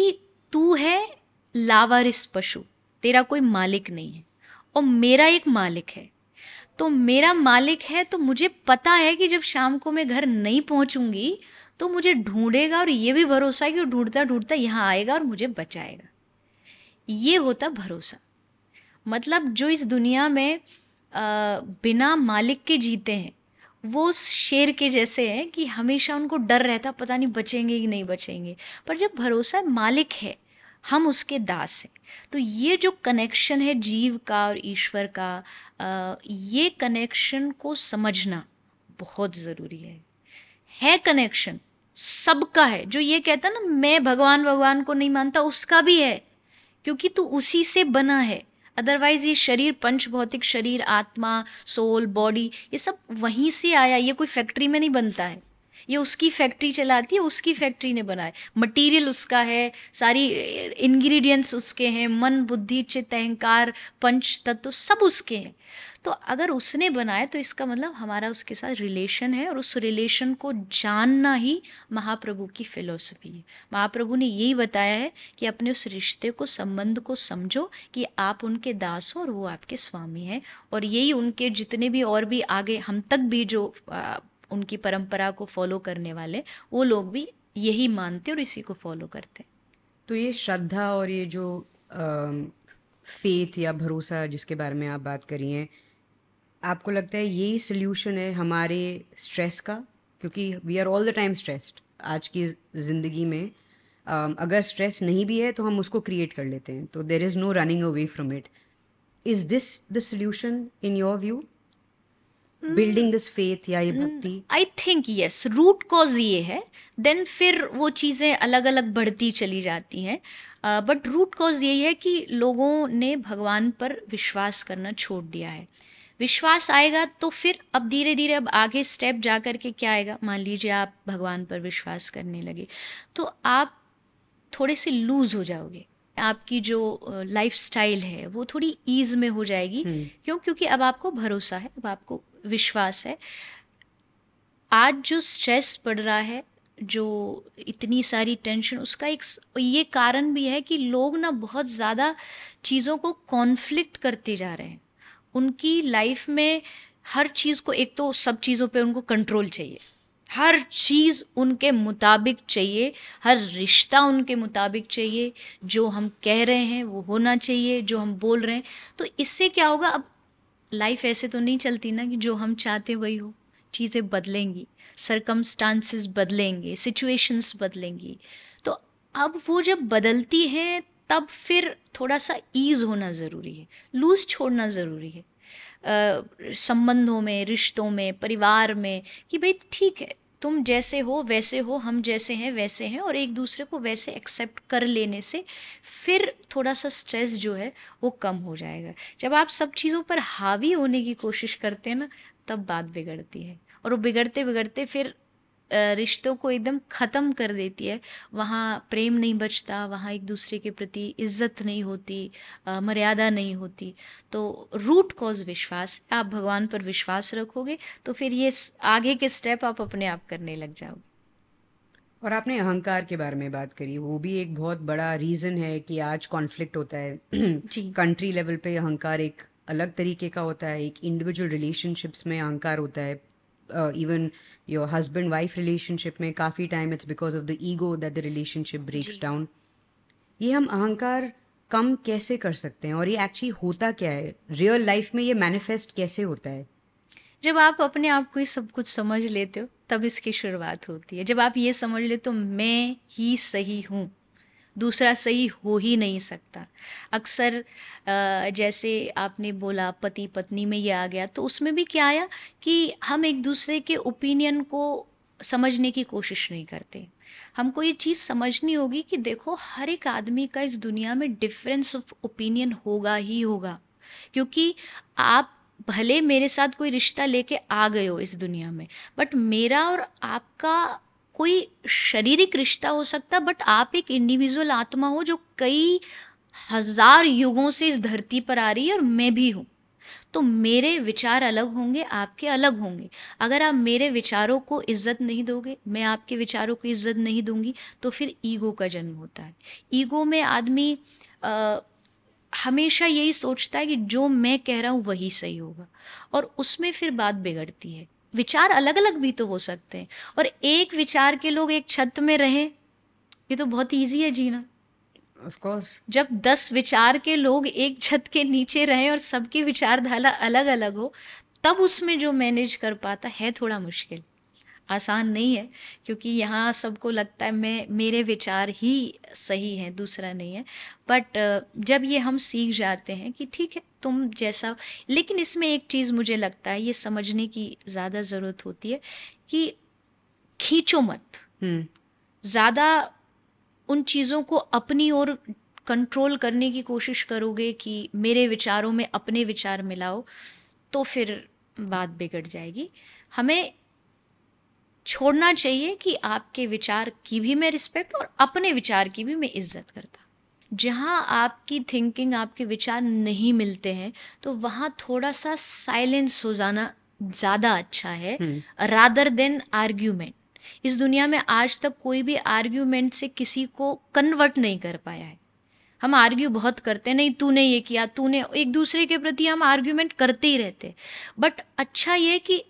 तू है लावारिस पशु तेरा कोई मालिक नहीं है और मेरा एक मालिक है तो मेरा मालिक है तो मुझे पता है कि जब शाम को मैं घर नहीं पहुंचूंगी तो मुझे ढूंढेगा और ये भी भरोसा है कि वो ढूंढता ढूंढता यहाँ आएगा और मुझे बचाएगा ये होता भरोसा मतलब जो इस दुनिया में आ, बिना मालिक के जीते हैं वो शेर के जैसे हैं कि हमेशा उनको डर रहता पता नहीं बचेंगे कि नहीं बचेंगे पर जब भरोसा मालिक है हम उसके दास हैं तो ये जो कनेक्शन है जीव का और ईश्वर का आ, ये कनेक्शन को समझना बहुत ज़रूरी है है कनेक्शन सबका है जो ये कहता ना मैं भगवान भगवान को नहीं मानता उसका भी है क्योंकि तू उसी से बना है अदरवाइज ये शरीर पंच भौतिक शरीर आत्मा सोल बॉडी ये सब वहीं से आया ये कोई फैक्ट्री में नहीं बनता है ये उसकी फैक्ट्री चलाती है उसकी फैक्ट्री ने बनाए मटेरियल उसका है सारी इंग्रेडिएंट्स उसके हैं मन बुद्धि चित्त अहंकार पंच तत्व सब उसके हैं तो अगर उसने बनाया तो इसका मतलब हमारा उसके साथ रिलेशन है और उस रिलेशन को जानना ही महाप्रभु की फिलोसफी है महाप्रभु ने यही बताया है कि अपने उस रिश्ते को संबंध को समझो कि आप उनके दास हो और वो आपके स्वामी हैं और यही उनके जितने भी और भी आगे हम तक भी जो उनकी परंपरा को फॉलो करने वाले वो लोग भी यही मानते और इसी को फॉलो करते तो ये श्रद्धा और ये जो फेथ या भरोसा जिसके बारे में आप बात करी हैं आपको लगता है यही सोल्यूशन है हमारे स्ट्रेस का क्योंकि we are all the time stressed आज की ज़िंदगी में um, अगर स्ट्रेस नहीं भी है तो हम उसको क्रिएट कर लेते हैं तो there is no running away from it is this the solution in your view building this faith या ये hmm. Bhakti I think yes root cause ये है देन फिर वो चीज़ें अलग अलग बढ़ती चली जाती हैं बट रूट कॉज यही है कि लोगों ने भगवान पर विश्वास करना छोड़ दिया है विश्वास आएगा तो फिर अब धीरे धीरे अब आगे स्टेप जा कर के क्या आएगा मान लीजिए आप भगवान पर विश्वास करने लगे तो आप थोड़े से लूज़ हो जाओगे आपकी जो लाइफ स्टाइल है वो थोड़ी ईज में हो जाएगी हम्म। क्यों क्योंकि अब आपको भरोसा है अब आपको विश्वास है आज जो स्ट्रेस बढ़ रहा है जो इतनी सारी टेंशन उसका एक ये कारण भी है कि लोग ना बहुत ज़्यादा चीज़ों को कॉन्फ्लिक्ट करते जा रहे हैं उनकी लाइफ में हर चीज़ को एक तो सब चीज़ों पे उनको कंट्रोल चाहिए हर चीज़ उनके मुताबिक चाहिए हर रिश्ता उनके मुताबिक चाहिए जो हम कह रहे हैं वो होना चाहिए जो हम बोल रहे हैं तो इससे क्या होगा अब लाइफ ऐसे तो नहीं चलती ना कि जो हम चाहते वही हो चीज़ें बदलेंगी सरकमस्टांसिस बदलेंगे सिचुएशंस बदलेंगी तो अब वो जब बदलती हैं तब फिर थोड़ा सा ईज़ होना ज़रूरी है लूज छोड़ना ज़रूरी है संबंधों में रिश्तों में परिवार में कि भाई ठीक है तुम जैसे हो वैसे हो हम जैसे हैं वैसे हैं और एक दूसरे को वैसे एक्सेप्ट कर लेने से फिर थोड़ा सा स्ट्रेस जो है वो कम हो जाएगा जब आप सब चीज़ों पर हावी होने की कोशिश करते हैं ना तब बात बिगड़ती है और वो बिगड़ते बिगड़ते फिर रिश्तों को एकदम ख़त्म कर देती है वहाँ प्रेम नहीं बचता वहाँ एक दूसरे के प्रति इज्जत नहीं होती मर्यादा नहीं होती तो रूट कॉज विश्वास आप भगवान पर विश्वास रखोगे तो फिर ये आगे के स्टेप आप अपने आप करने लग जाओगे और आपने अहंकार के बारे में बात करी वो भी एक बहुत बड़ा रीज़न है कि आज कॉन्फ्लिक्ट होता है कंट्री लेवल पे अहंकार एक अलग तरीके का होता है एक इंडिविजुअल रिलेशनशिप्स में अहंकार होता है even your husband wife relationship में काफ़ी time it's because of the ego that the relationship breaks down ये हम अहंकार कम कैसे कर सकते हैं और ये एक्चुअली होता क्या है रियल लाइफ में ये मैनिफेस्ट कैसे होता है जब आप अपने आप को ही सब कुछ समझ लेते हो तब इसकी शुरुआत होती है जब आप ये समझ लेते हो मैं ही सही हूँ दूसरा सही हो ही नहीं सकता अक्सर जैसे आपने बोला पति पत्नी में ये आ गया तो उसमें भी क्या आया कि हम एक दूसरे के ओपिनियन को समझने की कोशिश नहीं करते हमको ये चीज़ समझनी होगी कि देखो हर एक आदमी का इस दुनिया में डिफरेंस ऑफ ओपिनियन होगा ही होगा क्योंकि आप भले मेरे साथ कोई रिश्ता लेके आ गए हो इस दुनिया में बट मेरा और आपका कोई शारीरिक रिश्ता हो सकता बट आप एक इंडिविजुअल आत्मा हो जो कई हजार युगों से इस धरती पर आ रही है और मैं भी हूँ तो मेरे विचार अलग होंगे आपके अलग होंगे अगर आप मेरे विचारों को इज्जत नहीं दोगे मैं आपके विचारों को इज्जत नहीं दूंगी तो फिर ईगो का जन्म होता है ईगो में आदमी हमेशा यही सोचता है कि जो मैं कह रहा हूँ वही सही होगा और उसमें फिर बात बिगड़ती है विचार अलग अलग भी तो हो सकते हैं और एक विचार के लोग एक छत में रहे ये तो बहुत ईजी है जीना जब दस विचार के लोग एक छत के नीचे रहें और सबकी विचारधारा अलग अलग हो तब उसमें जो मैनेज कर पाता है थोड़ा मुश्किल आसान नहीं है क्योंकि यहाँ सबको लगता है मैं मेरे विचार ही सही हैं दूसरा नहीं है बट जब ये हम सीख जाते हैं कि ठीक है तुम जैसा लेकिन इसमें एक चीज़ मुझे लगता है ये समझने की ज़्यादा ज़रूरत होती है कि खींचो मत हम्म। ज़्यादा उन चीज़ों को अपनी ओर कंट्रोल करने की कोशिश करोगे कि मेरे विचारों में अपने विचार मिलाओ तो फिर बात बिगड़ जाएगी हमें छोड़ना चाहिए कि आपके विचार की भी मैं रिस्पेक्ट और अपने विचार की भी मैं इज्जत करता जहाँ आपकी थिंकिंग आपके विचार नहीं मिलते हैं तो वहाँ थोड़ा सा साइलेंस हो जाना ज़्यादा अच्छा है रादर देन आर्ग्यूमेंट इस दुनिया में आज तक कोई भी आर्ग्यूमेंट से किसी को कन्वर्ट नहीं कर पाया है हम आर्ग्यू बहुत करते हैं नहीं तूने ये किया तूने एक दूसरे के प्रति हम आर्ग्यूमेंट करते ही रहते बट अच्छा ये कि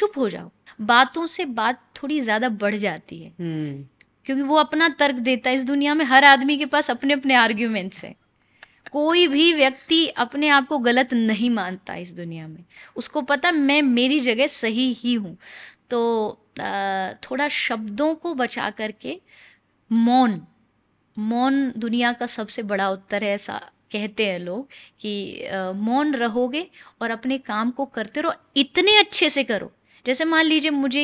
चुप हो जाओ बातों से बात थोड़ी ज्यादा बढ़ जाती है हम्म। क्योंकि वो अपना तर्क देता है इस दुनिया में हर आदमी के पास अपने अपने आर्ग्यूमेंट्स हैं कोई भी व्यक्ति अपने आप को गलत नहीं मानता इस दुनिया में उसको पता मैं मेरी जगह सही ही हूँ तो थोड़ा शब्दों को बचा करके मौन मौन दुनिया का सबसे बड़ा उत्तर है ऐसा कहते हैं लोग कि मौन रहोगे और अपने काम को करते रहो इतने अच्छे से करो जैसे मान लीजिए मुझे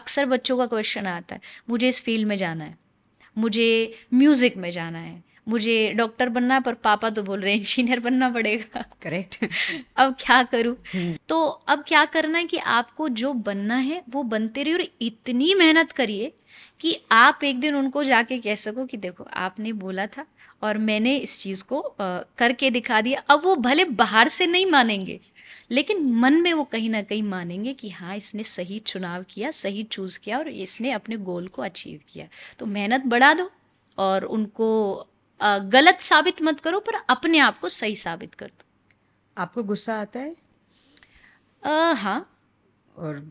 अक्सर बच्चों का क्वेश्चन आता है मुझे इस फील्ड में जाना है मुझे म्यूज़िक में जाना है मुझे डॉक्टर बनना है पर पापा तो बोल रहे हैं इंजीनियर बनना पड़ेगा करेक्ट अब क्या करूँ हम्म। तो अब क्या करना है कि आपको जो बनना है वो बनते रहिए और इतनी मेहनत करिए कि आप एक दिन उनको जाके कह सको कि देखो आपने बोला था और मैंने इस चीज़ को करके दिखा दिया अब वो भले बाहर से नहीं मानेंगे लेकिन मन में वो कहीं ना कहीं मानेंगे कि हाँ इसने सही चुनाव किया सही चूज़ किया और इसने अपने गोल को अचीव किया तो मेहनत बढ़ा दो और उनको गलत साबित मत करो पर अपने आप को सही साबित कर दो आपको गुस्सा आता है आ, हाँ और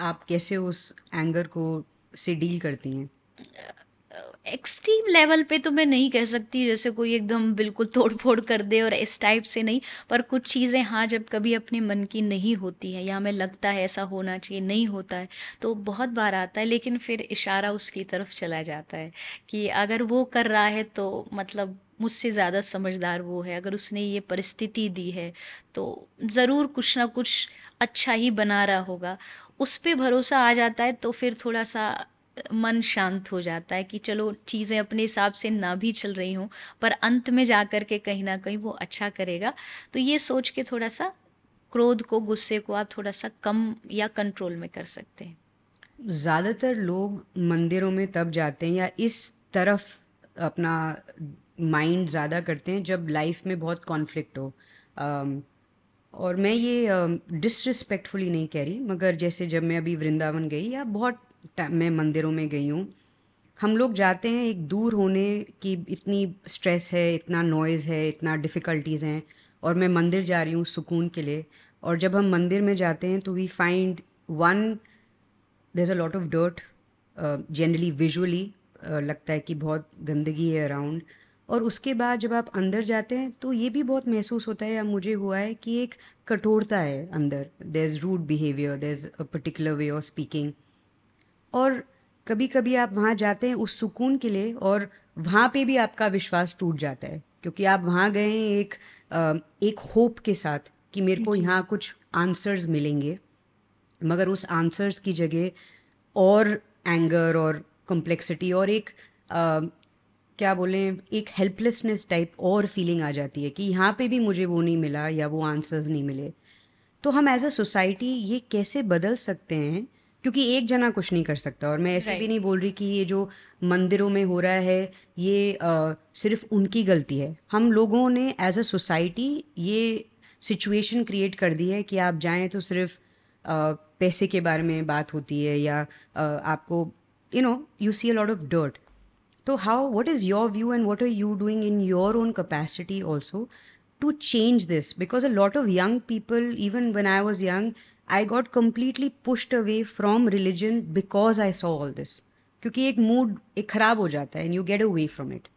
आप कैसे उस एंगर को से डील करती हैं एक्सट्रीम लेवल पे तो मैं नहीं कह सकती जैसे कोई एकदम बिल्कुल तोड़ फोड़ कर दे और इस टाइप से नहीं पर कुछ चीज़ें हाँ जब कभी अपने मन की नहीं होती हैं या हमें लगता है ऐसा होना चाहिए नहीं होता है तो बहुत बार आता है लेकिन फिर इशारा उसकी तरफ चला जाता है कि अगर वो कर रहा है तो मतलब मुझसे ज़्यादा समझदार वो है अगर उसने ये परिस्थिति दी है तो ज़रूर कुछ ना कुछ अच्छा ही बना रहा होगा उस पर भरोसा आ जाता है तो फिर थोड़ा सा मन शांत हो जाता है कि चलो चीज़ें अपने हिसाब से ना भी चल रही हों पर अंत में जा कर के कहीं ना कहीं वो अच्छा करेगा तो ये सोच के थोड़ा सा क्रोध को गुस्से को आप थोड़ा सा कम या कंट्रोल में कर सकते हैं ज़्यादातर लोग मंदिरों में तब जाते हैं या इस तरफ अपना माइंड ज़्यादा करते हैं जब लाइफ में बहुत कॉन्फ्लिक्ट हो um, और मैं ये डिसरिस्पेक्टफुली uh, नहीं कह रही मगर जैसे जब मैं अभी वृंदावन गई या बहुत मैं मंदिरों में गई हूँ हम लोग जाते हैं एक दूर होने की इतनी स्ट्रेस है इतना नॉइज़ है इतना डिफ़िकल्टीज़ हैं और मैं मंदिर जा रही हूँ सुकून के लिए और जब हम मंदिर में जाते हैं तो we find one there a lot of dirt generally visually लगता है कि बहुत गंदगी है अराउंड और उसके बाद जब आप अंदर जाते हैं तो ये भी बहुत महसूस होता है या मुझे हुआ है कि एक कठोरता है अंदर there is rude behaviour there is a particular way of speaking और कभी कभी आप वहाँ जाते हैं उस सुकून के लिए और वहाँ पे भी आपका विश्वास टूट जाता है क्योंकि आप वहाँ गए हैं एक एक होप के साथ कि मेरे को यहाँ कुछ आंसर्स मिलेंगे मगर उस आंसर्स की जगह और एंगर और कॉम्प्लेक्सिटी और एक आ, क्या बोलें एक हेल्पलेसनेस टाइप और फीलिंग आ जाती है कि यहाँ पे भी मुझे वो नहीं मिला या वो आंसर्स नहीं मिले तो हम एज अ सोसाइटी ये कैसे बदल सकते हैं क्योंकि एक जना कुछ नहीं कर सकता और मैं ऐसे भी नहीं बोल रही कि ये जो मंदिरों में हो रहा है ये आ, सिर्फ उनकी गलती है हम लोगों ने एज अ सोसाइटी ये सिचुएशन क्रिएट कर दी है कि आप जाएं तो सिर्फ आ, पैसे के बारे में बात होती है या आ, आपको you know you see a lot of dirt तो how what is your view and what are you doing in your own capacity also to change this because a lot of young people even when I was young I got completely pushed away from religion because I saw all this. Because a mood, a and you get away from it.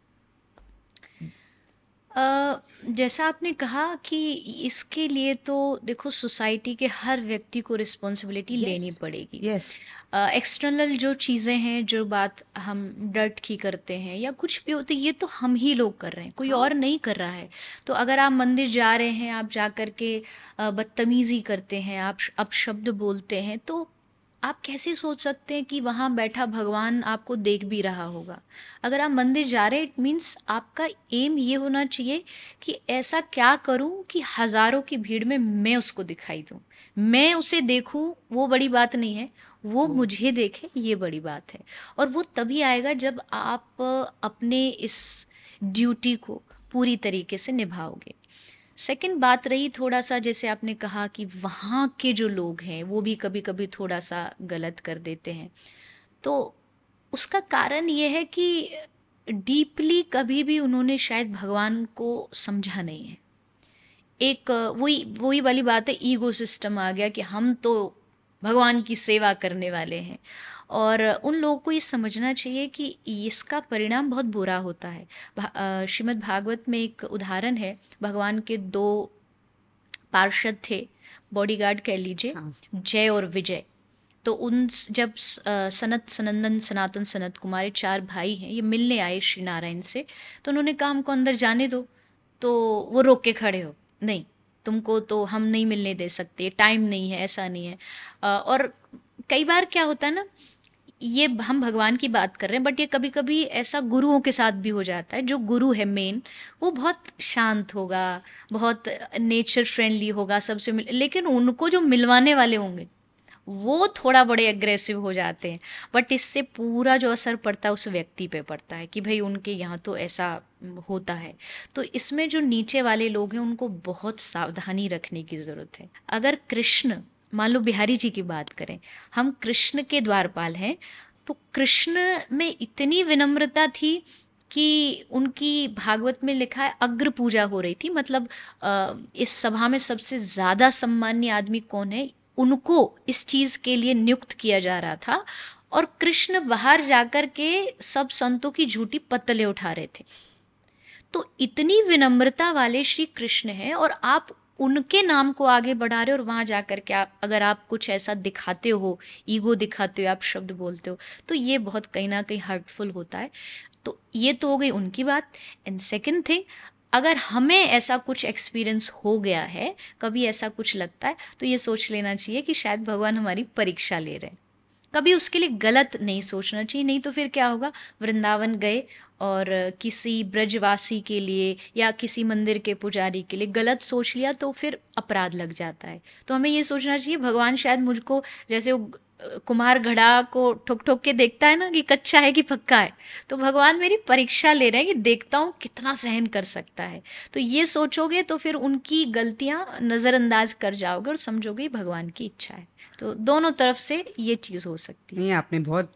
जैसा आपने कहा कि इसके लिए तो देखो society के हर व्यक्ति को रिस्पॉन्सिबिलिटी yes. लेनी पड़ेगी yes. एक्सटर्नल जो चीज़ें हैं जो बात हम डर्ट की करते हैं या कुछ भी होते तो ये तो हम ही लोग कर रहे हैं कोई हाँ. और नहीं कर रहा है तो अगर आप मंदिर जा रहे हैं आप जा कर के बदतमीज़ी करते हैं आप अपशब्द बोलते हैं तो आप कैसे सोच सकते हैं कि वहाँ बैठा भगवान आपको देख भी रहा होगा अगर आप मंदिर जा रहे इट मीन्स आपका एम ये होना चाहिए कि ऐसा क्या करूँ कि हज़ारों की भीड़ में मैं उसको दिखाई दूँ मैं उसे देखूँ वो बड़ी बात नहीं है वो hmm. मुझे देखे ये बड़ी बात है और वो तभी आएगा जब आप अपने इस ड्यूटी को पूरी तरीके से निभाओगे सेकंड बात रही थोड़ा सा जैसे आपने कहा कि वहाँ के जो लोग हैं वो भी कभी कभी थोड़ा सा गलत कर देते हैं तो उसका कारण ये है कि डीपली कभी भी उन्होंने शायद भगवान को समझा नहीं है एक वही वही वाली बात है ईगो सिस्टम आ गया कि हम तो भगवान की सेवा करने वाले हैं और उन लोगों को ये समझना चाहिए कि इसका परिणाम बहुत बुरा होता है श्रीमद् भागवत में एक उदाहरण है भगवान के दो पार्षद थे बॉडीगार्ड कह लीजिए हाँ। जय और विजय तो उन जब सनत सनंदन सनातन सनत कुमारी चार भाई हैं ये मिलने आए श्री नारायण से तो उन्होंने कहा हमको अंदर जाने दो तो वो रोक के खड़े हो नहीं तुमको तो हम नहीं मिलने दे सकते टाइम नहीं है ऐसा नहीं है और कई बार क्या होता है ना ये हम भगवान की बात कर रहे हैं बट ये कभी कभी ऐसा गुरुओं के साथ भी हो जाता है जो गुरु है मेन वो बहुत शांत होगा बहुत नेचर फ्रेंडली होगा सबसे मिल लेकिन उनको जो मिलवाने वाले होंगे वो थोड़ा बड़े एग्रेसिव हो जाते हैं बट इससे पूरा जो असर पड़ता है उस व्यक्ति पे पड़ता है कि भाई उनके यहाँ तो ऐसा होता है तो इसमें जो नीचे वाले लोग हैं उनको बहुत सावधानी रखने की ज़रूरत है अगर कृष्ण मान लो बिहारी जी की बात करें हम कृष्ण के द्वारपाल हैं तो कृष्ण में इतनी विनम्रता थी कि उनकी भागवत में लिखा है अग्र पूजा हो रही थी मतलब इस सभा में सबसे ज़्यादा सम्मान्य आदमी कौन है उनको इस चीज़ के लिए नियुक्त किया जा रहा था और कृष्ण बाहर जाकर के सब संतों की झूठी पतले उठा रहे थे तो इतनी विनम्रता वाले श्री कृष्ण हैं और आप उनके नाम को आगे बढ़ा रहे हो और वहाँ जा के आप अगर आप कुछ ऐसा दिखाते हो ईगो दिखाते हो आप शब्द बोलते हो तो ये बहुत कहीं ना कहीं हर्टफुल होता है तो ये तो हो गई उनकी बात एंड सेकेंड थिंग अगर हमें ऐसा कुछ एक्सपीरियंस हो गया है कभी ऐसा कुछ लगता है तो ये सोच लेना चाहिए कि शायद भगवान हमारी परीक्षा ले रहे हैं कभी उसके लिए गलत नहीं सोचना चाहिए नहीं तो फिर क्या होगा वृंदावन गए और किसी ब्रजवासी के लिए या किसी मंदिर के पुजारी के लिए गलत सोच लिया तो फिर अपराध लग जाता है तो हमें ये सोचना चाहिए भगवान शायद मुझको जैसे कुमार घड़ा को ठोक ठोक के देखता है ना कि कच्चा है कि पक्का है तो भगवान मेरी परीक्षा ले रहे हैं कि देखता हूँ कितना सहन कर सकता है तो ये सोचोगे तो फिर उनकी गलतियाँ नज़रअंदाज कर जाओगे और समझोगे भगवान की इच्छा है तो दोनों तरफ से ये चीज़ हो सकती है नहीं आपने बहुत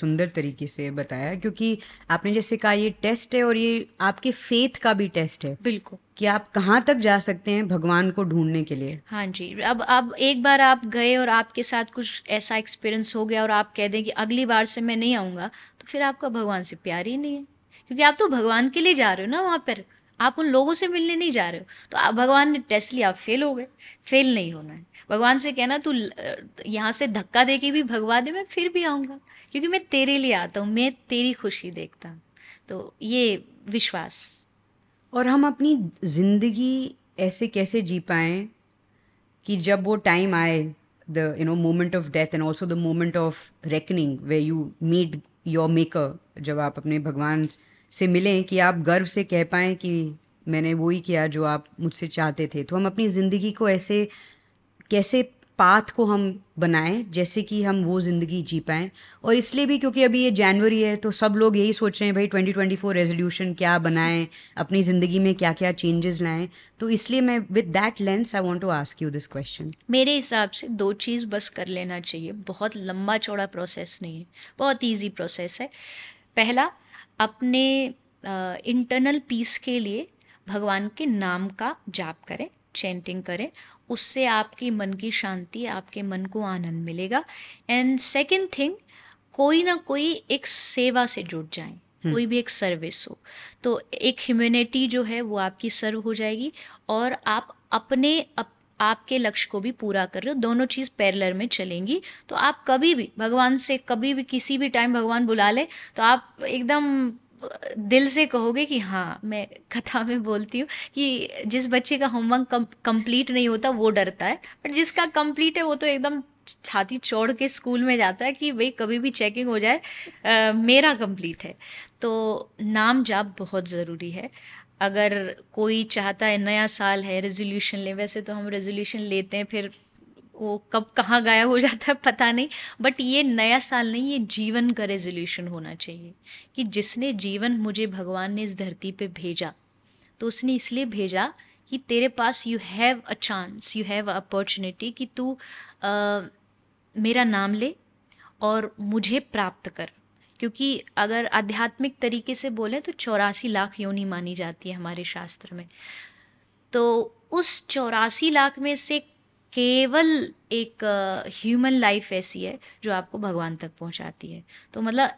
सुंदर तरीके से बताया क्योंकि आपने जैसे कहा ये टेस्ट है और ये आपके फेथ का भी टेस्ट है बिल्कुल कि आप कहाँ तक जा सकते हैं भगवान को ढूंढने के लिए हाँ जी अब अब एक बार आप गए और आपके साथ कुछ ऐसा एक्सपीरियंस हो गया और आप कह दें कि अगली बार से मैं नहीं आऊँगा तो फिर आपका भगवान से प्यार ही नहीं है क्योंकि आप तो भगवान के लिए जा रहे हो ना वहाँ पर आप उन लोगों से मिलने नहीं जा रहे हो तो आप भगवान ने टेस्ट लिया आप फेल हो गए फेल नहीं होना है भगवान से कहना तू यहाँ से धक्का दे के भी भगवा दे मैं फिर भी आऊँगा क्योंकि मैं तेरे लिए आता हूँ मैं तेरी खुशी देखता हूँ तो ये विश्वास और हम अपनी ज़िंदगी ऐसे कैसे जी पाएँ कि जब वो टाइम आए the you know moment of death and also the moment of reckoning where you meet your maker जब आप अपने भगवान से मिलें कि आप गर्व से कह पाएँ कि मैंने वो ही किया जो आप मुझसे चाहते थे तो हम अपनी ज़िंदगी को ऐसे कैसे पाथ को हम बनाएं जैसे कि हम वो ज़िंदगी जी पाएँ और इसलिए भी क्योंकि अभी ये जनवरी है तो सब लोग यही सोच रहे हैं भाई 2024 रेजोल्यूशन क्या बनाएं अपनी ज़िंदगी में क्या क्या चेंजेस लाएं तो इसलिए मैं with that lens I want to ask you this question मेरे हिसाब से दो चीज़ बस कर लेना चाहिए बहुत लंबा चौड़ा प्रोसेस नहीं है बहुत ईजी प्रोसेस है पहला अपने इंटरनल uh, पीस के लिए भगवान के नाम का जाप करें चेंटिंग करें उससे आपकी मन की शांति आपके मन को आनंद मिलेगा एंड सेकेंड थिंग कोई ना कोई एक सेवा से जुड़ जाए हम्म। कोई भी एक सर्विस हो तो एक ह्यूमैनिटी जो है वो आपकी सर्व हो जाएगी और आप अपने अप, आपके लक्ष्य को भी पूरा कर रहे हो दोनों चीज़ पैरलर में चलेंगी तो आप कभी भी भगवान से कभी भी किसी भी टाइम भगवान बुला ले तो आप एकदम दिल से कहोगे कि हाँ मैं कथा में बोलती हूँ कि जिस बच्चे का होमवर्क कंप्लीट नहीं होता वो डरता है बट जिसका कंप्लीट है वो तो एकदम छाती छोड़ के स्कूल में जाता है कि भाई कभी भी चेकिंग हो जाए आ, मेरा कंप्लीट है तो नाम जाप बहुत ज़रूरी है अगर कोई चाहता है नया साल है रेजोल्यूशन ले वैसे तो हम रेजोल्यूशन लेते हैं फिर वो कब कहाँ गायब हो जाता है पता नहीं बट ये नया साल नहीं ये जीवन का रेजोल्यूशन होना चाहिए कि जिसने जीवन मुझे भगवान ने इस धरती पे भेजा तो उसने इसलिए भेजा कि तेरे पास you have a chance you have a opportunity कि तू मेरा नाम ले और मुझे प्राप्त कर क्योंकि अगर आध्यात्मिक तरीके से बोलें तो चौरासी लाख योनि मानी जाती है हमारे शास्त्र में तो उस चौरासी लाख में से केवल एक ह्यूमन लाइफ ऐसी है जो आपको भगवान तक पहुंचाती है तो मतलब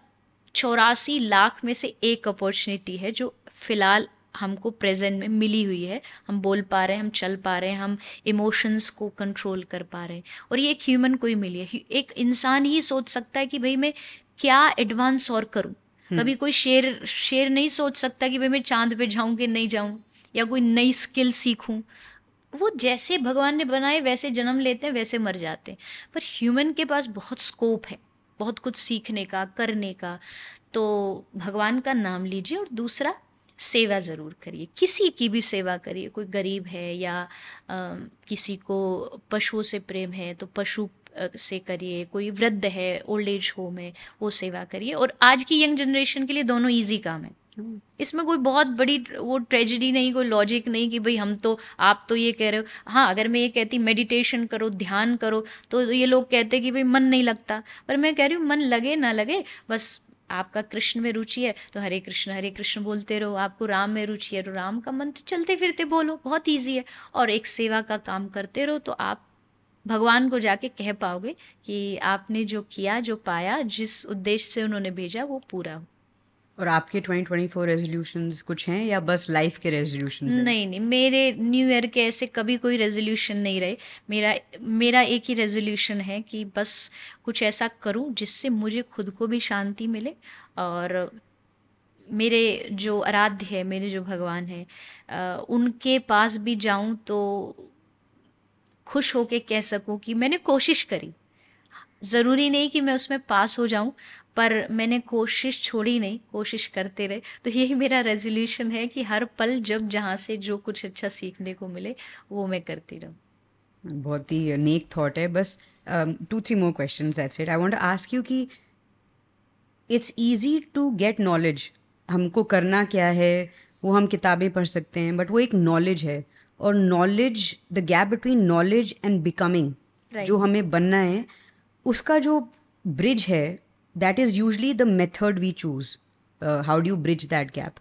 चौरासी लाख में से एक अपॉर्चुनिटी है जो फिलहाल हमको प्रेजेंट में मिली हुई है हम बोल पा रहे हैं हम चल पा रहे हैं हम इमोशंस को कंट्रोल कर पा रहे हैं और ये एक ह्यूमन को ही मिली है एक इंसान ही सोच सकता है कि भाई मैं क्या एडवांस और करूँ हम्म। कभी कोई शेर शेर नहीं सोच सकता कि भाई मैं चांद पे जाऊं कि नहीं जाऊं या कोई नई स्किल सीखूं वो जैसे भगवान ने बनाए वैसे जन्म लेते हैं वैसे मर जाते हैं पर ह्यूमन के पास बहुत स्कोप है बहुत कुछ सीखने का करने का तो भगवान का नाम लीजिए और दूसरा सेवा ज़रूर करिए किसी की भी सेवा करिए कोई गरीब है या आ, किसी को पशुओं से प्रेम है तो पशु से करिए कोई वृद्ध है ओल्ड एज होम है वो सेवा करिए और आज की यंग जनरेशन के लिए दोनों इजी काम है इसमें कोई बहुत बड़ी वो ट्रेजिडी नहीं कोई लॉजिक नहीं कि भाई हम तो आप तो ये कह रहे हो हाँ अगर मैं ये कहती मेडिटेशन करो ध्यान करो तो ये लोग कहते कि भाई मन नहीं लगता पर मैं कह रही हूँ मन लगे ना लगे बस आपका कृष्ण में रुचि है तो हरे कृष्ण हरे कृष्ण बोलते रहो आपको राम में रुचि है तो राम का मंत्र चलते फिरते बोलो बहुत ईजी है और एक सेवा का काम करते रहो तो आप भगवान को जाके कह पाओगे कि आपने जो किया जो पाया जिस उद्देश्य से उन्होंने भेजा वो पूरा हो और आपके 2024 रेजोल्यूशंस कुछ हैं या बस लाइफ के रेजोल्यूशन नहीं नहीं मेरे न्यू ईयर के ऐसे कभी कोई रेजोल्यूशन नहीं रहे मेरा मेरा एक ही रेजोल्यूशन है कि बस कुछ ऐसा करूं जिससे मुझे खुद को भी शांति मिले और मेरे जो आराध्य है मेरे जो भगवान है उनके पास भी जाऊं तो खुश होके कह सकूं कि मैंने कोशिश करी ज़रूरी नहीं कि मैं उसमें पास हो जाऊं पर मैंने कोशिश छोड़ी नहीं कोशिश करते रहे तो यही मेरा रेजोल्यूशन है कि हर पल जब जहाँ से जो कुछ अच्छा सीखने को मिले वो मैं करती रहूँ बहुत ही नेक थॉट है बस two three more question that's it I want to ask you कि it's easy to get knowledge हमको करना क्या है वो हम किताबें पढ़ सकते हैं बट वो एक नॉलेज है और knowledge the gap between knowledge and becoming जो हमें बनना है उसका जो ब्रिज है that is usually the method we choose how do bridge that gap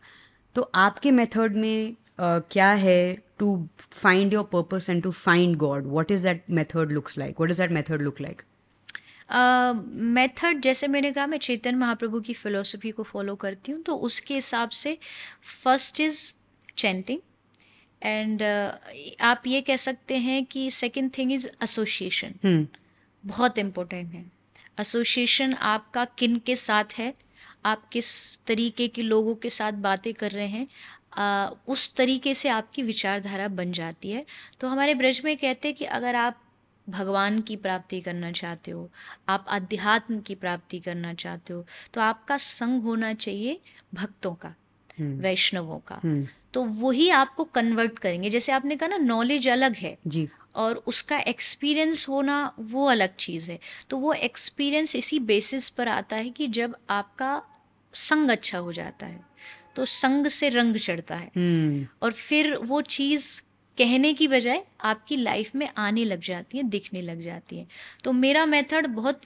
तो आपके मेथड में uh, क्या है to find your purpose and to find God what is that method looks like what is that method look like method जैसे मैंने कहा मैं चेतन महाप्रभु की फ़िलोसफी को फॉलो करती हूँ तो उसके हिसाब से फर्स्ट इज़ चैंटिंग एंड आप ये कह सकते हैं कि सेकेंड थिंग इज़ एसोसिएशन बहुत इम्पोर्टेंट है एसोसिएशन आपका किन के साथ है आप किस तरीके के लोगों के साथ बातें कर रहे हैं आ, उस तरीके से आपकी विचारधारा बन जाती है तो हमारे ब्रज में कहते हैं कि अगर आप भगवान की प्राप्ति करना चाहते हो आप अध्यात्म की प्राप्ति करना चाहते हो तो आपका संग होना चाहिए भक्तों का हम्म। वैष्णवों का हम्म। तो वही आपको कन्वर्ट करेंगे जैसे आपने कहा ना नॉलेज अलग है जी और उसका एक्सपीरियंस होना वो अलग चीज़ है तो वो एक्सपीरियंस इसी बेसिस पर आता है कि जब आपका संग अच्छा हो जाता है तो संग से रंग चढ़ता है hmm. और फिर वो चीज़ कहने की बजाय आपकी लाइफ में आने लग जाती है दिखने लग जाती है तो मेरा मेथड बहुत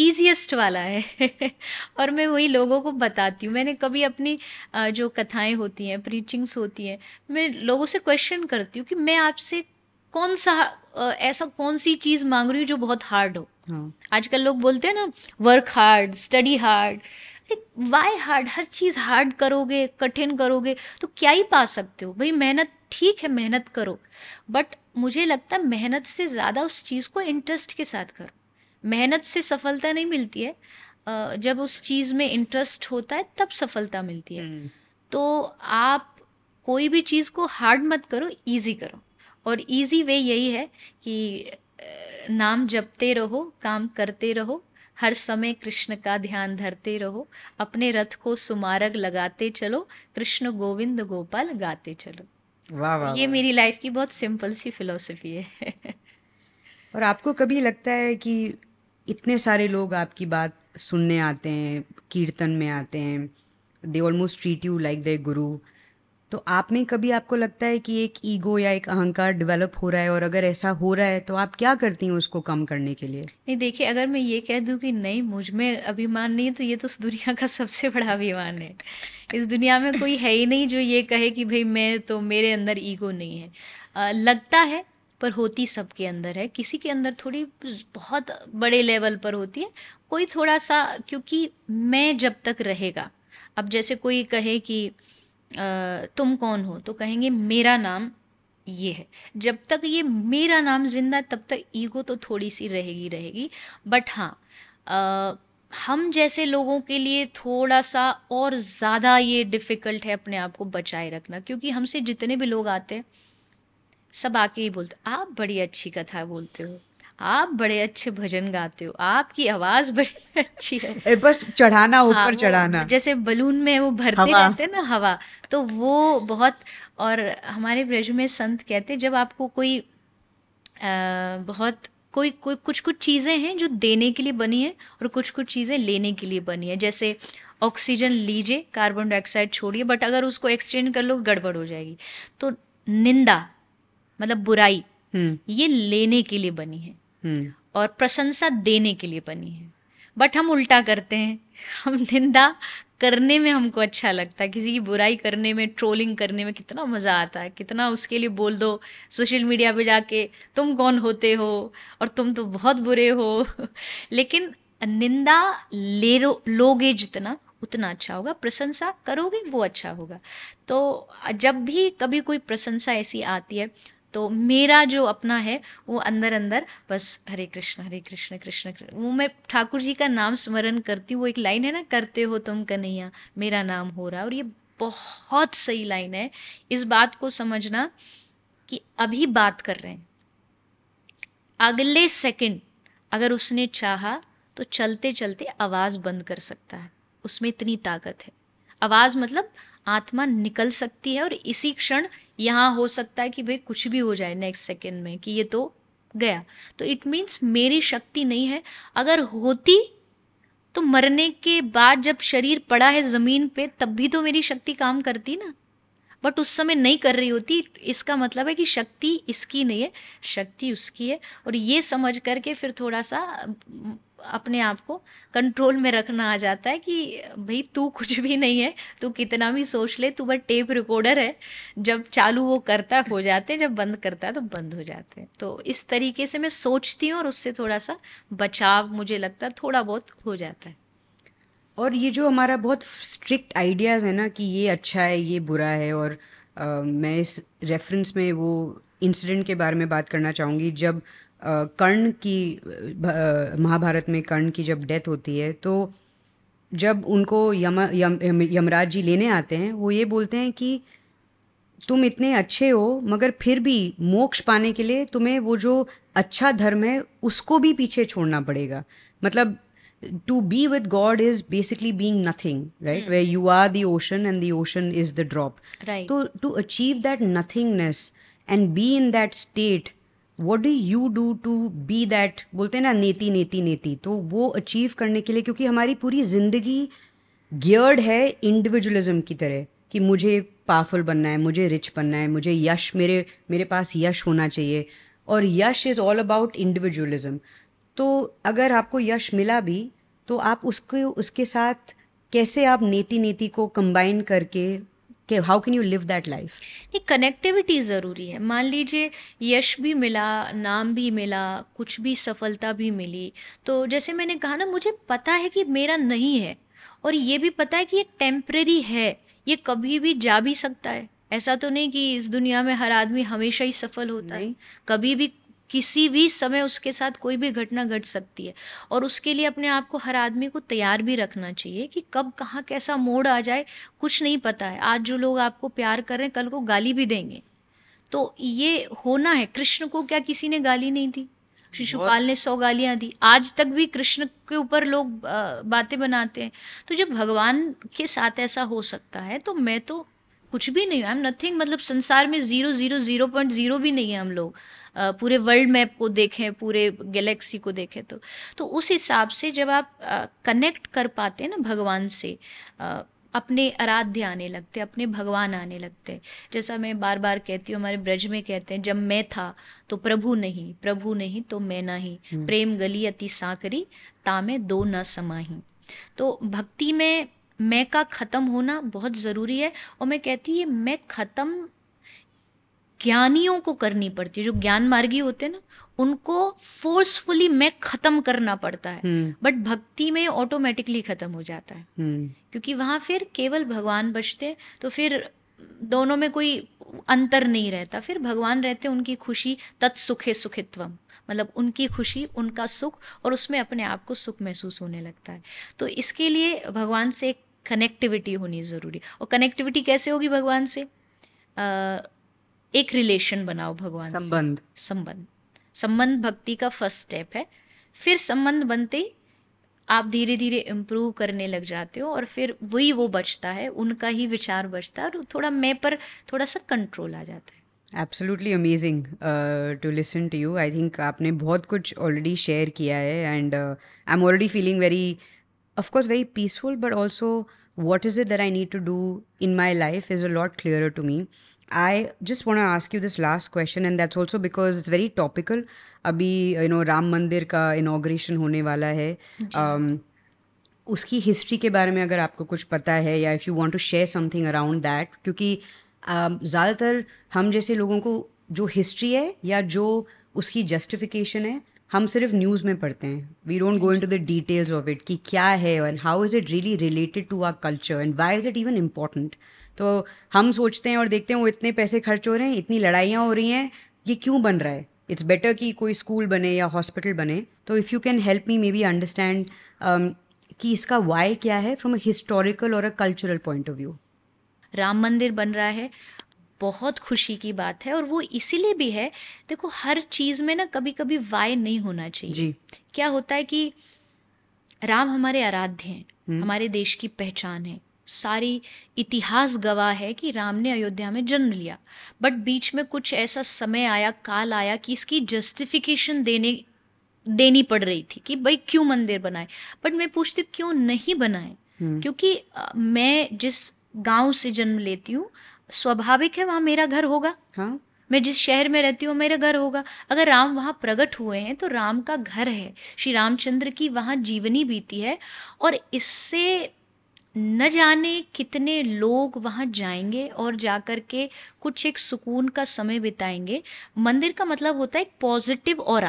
ईजीएस्ट वाला है और मैं वही लोगों को बताती हूँ मैंने कभी अपनी जो कथाएं होती हैं प्रीचिंग्स होती हैं मैं लोगों से क्वेश्चन करती हूँ कि मैं आपसे कौन सा ऐसा कौन सी चीज़ मांग रही हूँ जो बहुत हार्ड हो हाँ। आजकल लोग बोलते हैं ना वर्क हार्ड स्टडी हार्ड अरे वाई हार्ड हर चीज़ हार्ड करोगे कठिन करोगे तो क्या ही पा सकते हो भाई मेहनत ठीक है मेहनत करो बट मुझे लगता है मेहनत से ज़्यादा उस चीज़ को इंटरेस्ट के साथ करो मेहनत से सफलता नहीं मिलती है जब उस चीज़ में इंटरेस्ट होता है तब सफलता मिलती है हम्म। तो आप कोई भी चीज़ को हार्ड मत करो ईजी करो और इजी वे यही है कि नाम जपते रहो काम करते रहो हर समय कृष्ण का ध्यान धरते रहो अपने रथ को सुमारग लगाते चलो कृष्ण गोविंद गोपाल गाते चलो वाह वाह ये मेरी लाइफ की बहुत सिंपल सी फिलोसफी है और आपको कभी लगता है कि इतने सारे लोग आपकी बात सुनने आते हैं कीर्तन में आते हैं they almost treat you like the guru तो आप में कभी आपको लगता है कि एक ईगो या एक अहंकार डेवलप हो रहा है और अगर ऐसा हो रहा है तो आप क्या करती हैं उसको कम करने के लिए नहीं देखिए अगर मैं ये कह दूँ कि नहीं मुझ में अभिमान नहीं है तो ये तो उस दुनिया का सबसे बड़ा अभिमान है इस दुनिया में कोई है ही नहीं जो ये कहे कि भाई मैं तो मेरे अंदर ईगो नहीं है आ, लगता है पर होती सबके अंदर है किसी के अंदर थोड़ी बहुत बड़े लेवल पर होती है कोई थोड़ा सा क्योंकि मैं जब तक रहेगा अब जैसे कोई कहे कि तुम कौन हो तो कहेंगे मेरा नाम ये है जब तक ये मेरा नाम जिंदा तब तक ईगो तो थोड़ी सी रहेगी रहेगी बट हाँ हम जैसे लोगों के लिए थोड़ा सा और ज़्यादा ये डिफ़िकल्ट है अपने आप को बचाए रखना क्योंकि हमसे जितने भी लोग आते हैं सब आके ही बोलते आप बड़ी अच्छी कथा बोलते हो आप बड़े अच्छे भजन गाते हो आपकी आवाज बड़ी अच्छी है ए, बस चढ़ाना हाँ, ऊपर हाँ, चढ़ाना जैसे बलून में वो भरते रहते ना हवा तो वो बहुत और हमारे ब्रज में संत कहते जब आपको कोई आ, बहुत कोई कोई कुछ कुछ चीज़ें हैं जो देने के लिए बनी है और कुछ कुछ चीज़ें लेने के लिए बनी है जैसे ऑक्सीजन लीजिए कार्बन डाइऑक्साइड छोड़िए बट अगर उसको एक्सचेंज कर लो गड़बड़ हो जाएगी तो निंदा मतलब बुराई हम्म। ये लेने के लिए बनी है हम्म। और प्रशंसा देने के लिए बनी है बट हम उल्टा करते हैं हम निंदा करने में हमको अच्छा लगता है किसी की बुराई करने में ट्रोलिंग करने में कितना मज़ा आता है कितना उसके लिए बोल दो सोशल मीडिया पे जाके तुम कौन होते हो और तुम तो बहुत बुरे हो लेकिन निंदा ले लोगे जितना उतना अच्छा होगा प्रशंसा करोगे वो अच्छा होगा तो जब भी कभी कोई प्रशंसा ऐसी आती है तो मेरा जो अपना है वो अंदर अंदर बस हरे कृष्ण हरे कृष्ण कृष्ण कृष्ण वो मैं ठाकुर जी का नाम स्मरण करती हूँ वो एक लाइन है ना करते हो तुम कन्हैया मेरा नाम हो रहा और ये बहुत सही लाइन है इस बात को समझना कि अभी बात कर रहे हैं अगले सेकंड अगर उसने चाहा तो चलते चलते आवाज़ बंद कर सकता है उसमें इतनी ताकत है आवाज़ मतलब आत्मा निकल सकती है और इसी क्षण यहाँ हो सकता है कि भाई कुछ भी हो जाए नेक्स्ट सेकेंड में कि ये तो गया तो इट मीन्स मेरी शक्ति नहीं है अगर होती तो मरने के बाद जब शरीर पड़ा है ज़मीन पे तब भी तो मेरी शक्ति काम करती ना बट उस समय नहीं कर रही होती इसका मतलब है कि शक्ति इसकी नहीं है शक्ति उसकी है और ये समझ करके फिर थोड़ा सा अपने आप को कंट्रोल में रखना आ जाता है कि भाई तू कुछ भी नहीं है तू कितना भी सोच ले तू बस टेप रिकॉर्डर है जब चालू वो करता हो जाते हैं जब बंद करता है तो बंद हो जाते हैं तो इस तरीके से मैं सोचती हूँ और उससे थोड़ा सा बचाव मुझे लगता है थोड़ा बहुत हो जाता है और ये जो हमारा बहुत स्ट्रिक्ट आइडियाज़ है ना कि ये अच्छा है ये बुरा है और आ, मैं इस रेफरेंस में वो इंसिडेंट के बारे में बात करना चाहूँगी जब कर्ण की महाभारत में कर्ण की जब डेथ होती है तो जब उनको यम, यम, यम यमराज जी लेने आते हैं वो ये बोलते हैं कि तुम इतने अच्छे हो मगर फिर भी मोक्ष पाने के लिए तुम्हें वो जो अच्छा धर्म है उसको भी पीछे छोड़ना पड़ेगा मतलब to be with God is basically being nothing right where you are the ocean and the ocean is the drop तो to achieve that nothingness and be in that state what do you do to be that बोलते हैं ना नेति नेति नेति तो वो achieve करने के लिए क्योंकि हमारी पूरी ज़िंदगी गियर्ड है इंडिविजुअलिज्म की तरह कि मुझे पावरफुल बनना है मुझे रिच बनना है मुझे यश मेरे मेरे पास यश होना चाहिए और यश इज़ ऑल अबाउट इंडिविजुअलिज्म तो अगर आपको यश मिला भी तो आप उसको उसके साथ कैसे आप नेति नीति को कंबाइन करके कि how can you live that life नहीं कनेक्टिविटी ज़रूरी है मान लीजिए यश भी मिला नाम भी मिला कुछ भी सफलता भी मिली तो जैसे मैंने कहा ना मुझे पता है कि मेरा नहीं है और ये भी पता है कि ये टेम्प्रेरी है ये कभी भी जा भी सकता है ऐसा तो नहीं कि इस दुनिया में हर आदमी हमेशा ही सफल होता है कभी भी किसी भी समय उसके साथ कोई भी घटना घट गट सकती है और उसके लिए अपने आप को हर आदमी को तैयार भी रखना चाहिए कि कब कहाँ कैसा मोड़ आ जाए कुछ नहीं पता है आज जो लोग आपको प्यार कर रहे हैं कल को गाली भी देंगे तो ये होना है कृष्ण को क्या किसी ने गाली नहीं दी शिशुपाल ने सौ गालियाँ दी आज तक भी कृष्ण के ऊपर लोग बातें बनाते हैं तो जब भगवान के साथ ऐसा हो सकता है तो मैं तो कुछ भी नहीं आई एम नथिंग मतलब संसार में zero zero zero point zero भी नहीं है हम लोग पूरे वर्ल्ड मैप को देखें पूरे गैलेक्सी को देखें तो तो उस हिसाब से जब आप कनेक्ट कर पाते हैं ना भगवान से अपने आराध्य आने लगते अपने भगवान आने लगते जैसा मैं बार बार कहती हूँ हमारे ब्रज में कहते हैं जब मैं था तो प्रभु नहीं प्रभु नहीं तो मैं ही हम्म। प्रेम गली अति साकरी तामे दो न समाही तो भक्ति में मैं का ख़त्म होना बहुत ज़रूरी है और मैं कहती हूँ ये मैं ख़त्म ज्ञानियों को करनी पड़ती है जो ज्ञान मार्गी होते हैं ना उनको फोर्सफुली मैं खत्म करना पड़ता है बट हम्म। भक्ति में ऑटोमेटिकली खत्म हो जाता है हम्म। क्योंकि वहाँ फिर केवल भगवान बचते तो फिर दोनों में कोई अंतर नहीं रहता फिर भगवान रहते उनकी खुशी तत्सुखे सुखित्वम मतलब उनकी खुशी उनका सुख और उसमें अपने आप को सुख महसूस होने लगता है तो इसके लिए भगवान से कनेक्टिविटी होनी ज़रूरी और कनेक्टिविटी कैसे होगी भगवान से आ, एक रिलेशन बनाओ भगवान संबंध संबंध संबंध भक्ति का फर्स्ट स्टेप है फिर संबंध बनते ही आप धीरे धीरे इम्प्रूव करने लग जाते हो और फिर वही वो बचता है उनका ही विचार बचता है और थोड़ा मैं पर थोड़ा सा कंट्रोल आ जाता है absolutely amazing to listen to you I think आपने बहुत कुछ ऑलरेडी शेयर किया है and I am already feeling very of course very peaceful but also what is it that I need to do in my life is a lot clear to me I just want to ask you this last question, and that's also because it's very अभी you know Ram Mandir का inauguration होने वाला है um, उसकी history के बारे में अगर आपको कुछ पता है या if you want to share something around that क्योंकि um, ज़्यादातर हम जैसे लोगों को जो हिस्ट्री है या जो उसकी जस्टिफिकेशन है हम सिर्फ न्यूज़ में पढ़ते हैं we don't go into the details of it कि क्या है and how is it really related to our culture and why is it even important तो हम सोचते हैं और देखते हैं वो इतने पैसे खर्च हो रहे हैं इतनी लड़ाइयाँ हो रही हैं ये क्यों बन रहा है इट्स बेटर कि कोई स्कूल बने या हॉस्पिटल बने तो if you can help me maybe understand कि इसका वाई क्या है फ्रॉम अ हिस्टोरिकल और a cultural point of view Ram मंदिर बन रहा है बहुत खुशी की बात है और वो इसीलिए भी है देखो हर चीज़ में ना कभी कभी वाय नहीं होना चाहिए जी क्या होता है कि राम हमारे आराध्य हैं हम्म। हमारे देश की पहचान है सारी इतिहास गवाह है कि राम ने अयोध्या में जन्म लिया बट बीच में कुछ ऐसा समय आया काल आया कि इसकी जस्टिफिकेशन देने देनी पड़ रही थी कि भाई क्यों मंदिर बनाए बट मैं पूछती क्यों नहीं बनाए हम्म। क्योंकि मैं जिस गांव से जन्म लेती हूँ स्वाभाविक है वहाँ मेरा घर होगा हा? मैं जिस शहर में रहती हूँ मेरा घर होगा अगर राम वहाँ प्रकट हुए हैं तो राम का घर है श्री रामचंद्र की वहाँ जीवनी बीती है और इससे न जाने कितने लोग वहाँ जाएंगे और जा कर के कुछ एक सुकून का समय बिताएंगे मंदिर का मतलब होता है एक पॉजिटिव और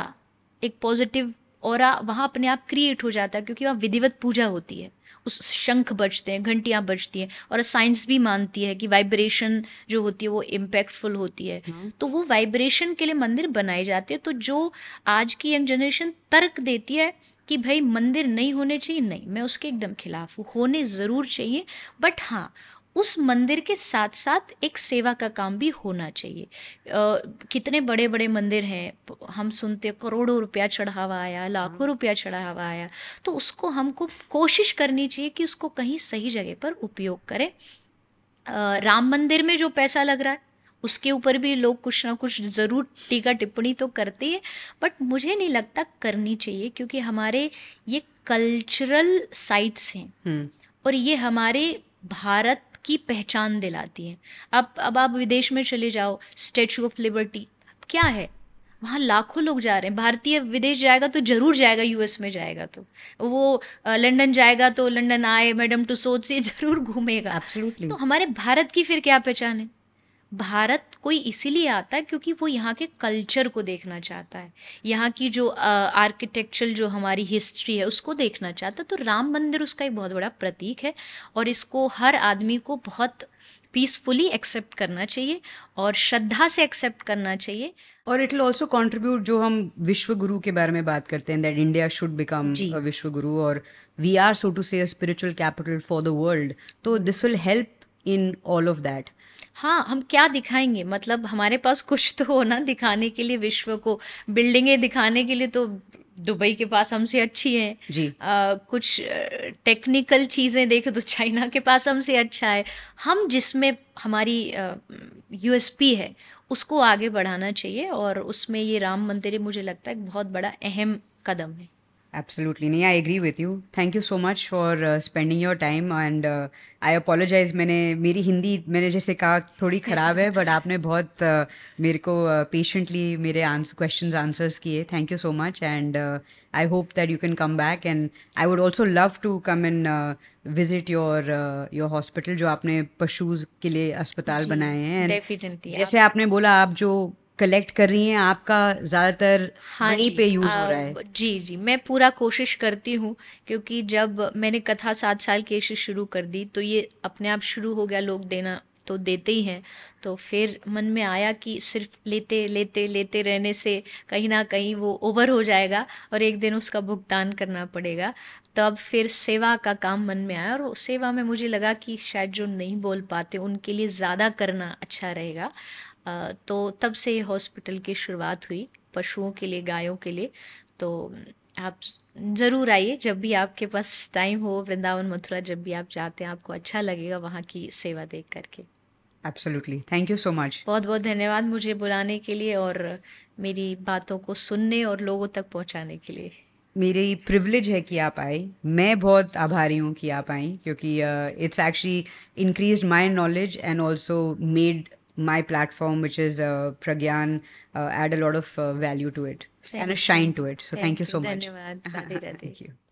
एक पॉजिटिव और वहाँ अपने आप क्रिएट हो जाता है क्योंकि वहाँ विधिवत पूजा होती है उस शंख बजते हैं घंटियाँ बजती हैं और साइंस भी मानती है कि वाइब्रेशन जो होती है वो इम्पैक्टफुल होती है हम्म। तो वो वाइब्रेशन के लिए मंदिर बनाए जाते हैं तो जो आज की यंग जनरेशन तर्क देती है कि भाई मंदिर नहीं होने चाहिए नहीं मैं उसके एकदम खिलाफ हूँ होने ज़रूर चाहिए बट हाँ उस मंदिर के साथ साथ एक सेवा का काम भी होना चाहिए आ, कितने बड़े बड़े मंदिर हैं हम सुनते करोड़ों रुपया चढ़ावा आया लाखों हाँ। रुपया चढ़ावा आया तो उसको हमको कोशिश करनी चाहिए कि उसको कहीं सही जगह पर उपयोग करें आ, राम मंदिर में जो पैसा लग रहा है उसके ऊपर भी लोग कुछ ना कुछ ज़रूर टीका टिप्पणी तो करते हैं बट मुझे नहीं लगता करनी चाहिए क्योंकि हमारे ये कल्चरल साइट्स हैं हम्म। और ये हमारे भारत की पहचान दिलाती हैं अब अब आप विदेश में चले जाओ स्टेचू ऑफ लिबर्टी क्या है वहाँ लाखों लोग जा रहे हैं भारतीय विदेश जाएगा तो जरूर जाएगा यूएस में जाएगा तो वो लंदन जाएगा तो लंदन आए मैडम टू सोच से जरूर घूमेगा तो हमारे भारत की फिर क्या पहचान है भारत कोई इसीलिए आता है क्योंकि वो यहाँ के कल्चर को देखना चाहता है यहाँ की जो आर्किटेक्चर जो हमारी हिस्ट्री है उसको देखना चाहता है तो राम मंदिर उसका एक बहुत बड़ा प्रतीक है और इसको हर आदमी को बहुत पीसफुली एक्सेप्ट करना चाहिए और श्रद्धा से एक्सेप्ट करना चाहिए और इट विल ऑल्सो कॉन्ट्रीब्यूट जो हम विश्व गुरु के बारे में बात करते हैं दैट इंडिया शुड बिकम विश्व गुरु और we are so to say spiritual capital for the world so this will help in all of that हाँ हम क्या दिखाएंगे मतलब हमारे पास कुछ तो हो ना दिखाने के लिए विश्व को बिल्डिंगें दिखाने के लिए तो दुबई के पास हमसे अच्छी है जी आ, कुछ टेक्निकल चीज़ें देखें तो चाइना के पास हमसे अच्छा है हम जिसमें हमारी यूएसपी है उसको आगे बढ़ाना चाहिए और उसमें ये राम मंदिर मुझे लगता है बहुत बड़ा अहम कदम है एब्सोल्युटली नहीं I agree with you thank you so much for spending your time and I apologise मैंने मेरी हिंदी मैंने जैसे कहा थोड़ी ख़राब है बट आपने बहुत uh, मेरे को पेशेंटली uh, मेरे क्वेश्चन आंसर्स किए thank you so much and I hope that you can come back and I would also love to come and visit your your hospital जो आपने पशूज के लिए अस्पताल बनाए हैं जैसे आपने बोला आप जो कलेक्ट कर रही हैं आपका ज़्यादातर हाँ वहीं पे यूज हो रहा है जी जी मैं पूरा कोशिश करती हूँ क्योंकि जब मैंने कथा सात साल की शुरू कर दी तो ये अपने आप शुरू हो गया लोग देना तो देते ही हैं तो फिर मन में आया कि सिर्फ लेते लेते लेते रहने से कहीं ना कहीं वो ओवर हो जाएगा और एक दिन उसका भुगतान करना पड़ेगा तब फिर सेवा का काम मन में आया और सेवा में मुझे लगा कि शायद जो नहीं बोल पाते उनके लिए ज़्यादा करना अच्छा रहेगा तो तब से ये हॉस्पिटल की शुरुआत हुई पशुओं के लिए गायों के लिए तो आप ज़रूर आइए जब भी आपके पास टाइम हो वृंदावन मथुरा जब भी आप जाते हैं आपको अच्छा लगेगा वहाँ की सेवा देख करके absolutely thank you so much बहुत बहुत धन्यवाद मुझे बुलाने के लिए और मेरी बातों को सुनने और लोगों तक पहुँचाने के लिए मेरी प्रिविलेज है कि आप आए मैं बहुत आभारी हूँ कि आप आई क्योंकि it's actually increase my knowledge and also made my platform, which is uh, Pragyan, uh, add a lot of uh, value to it and a shine to it. So thank, thank you so much. Thank you.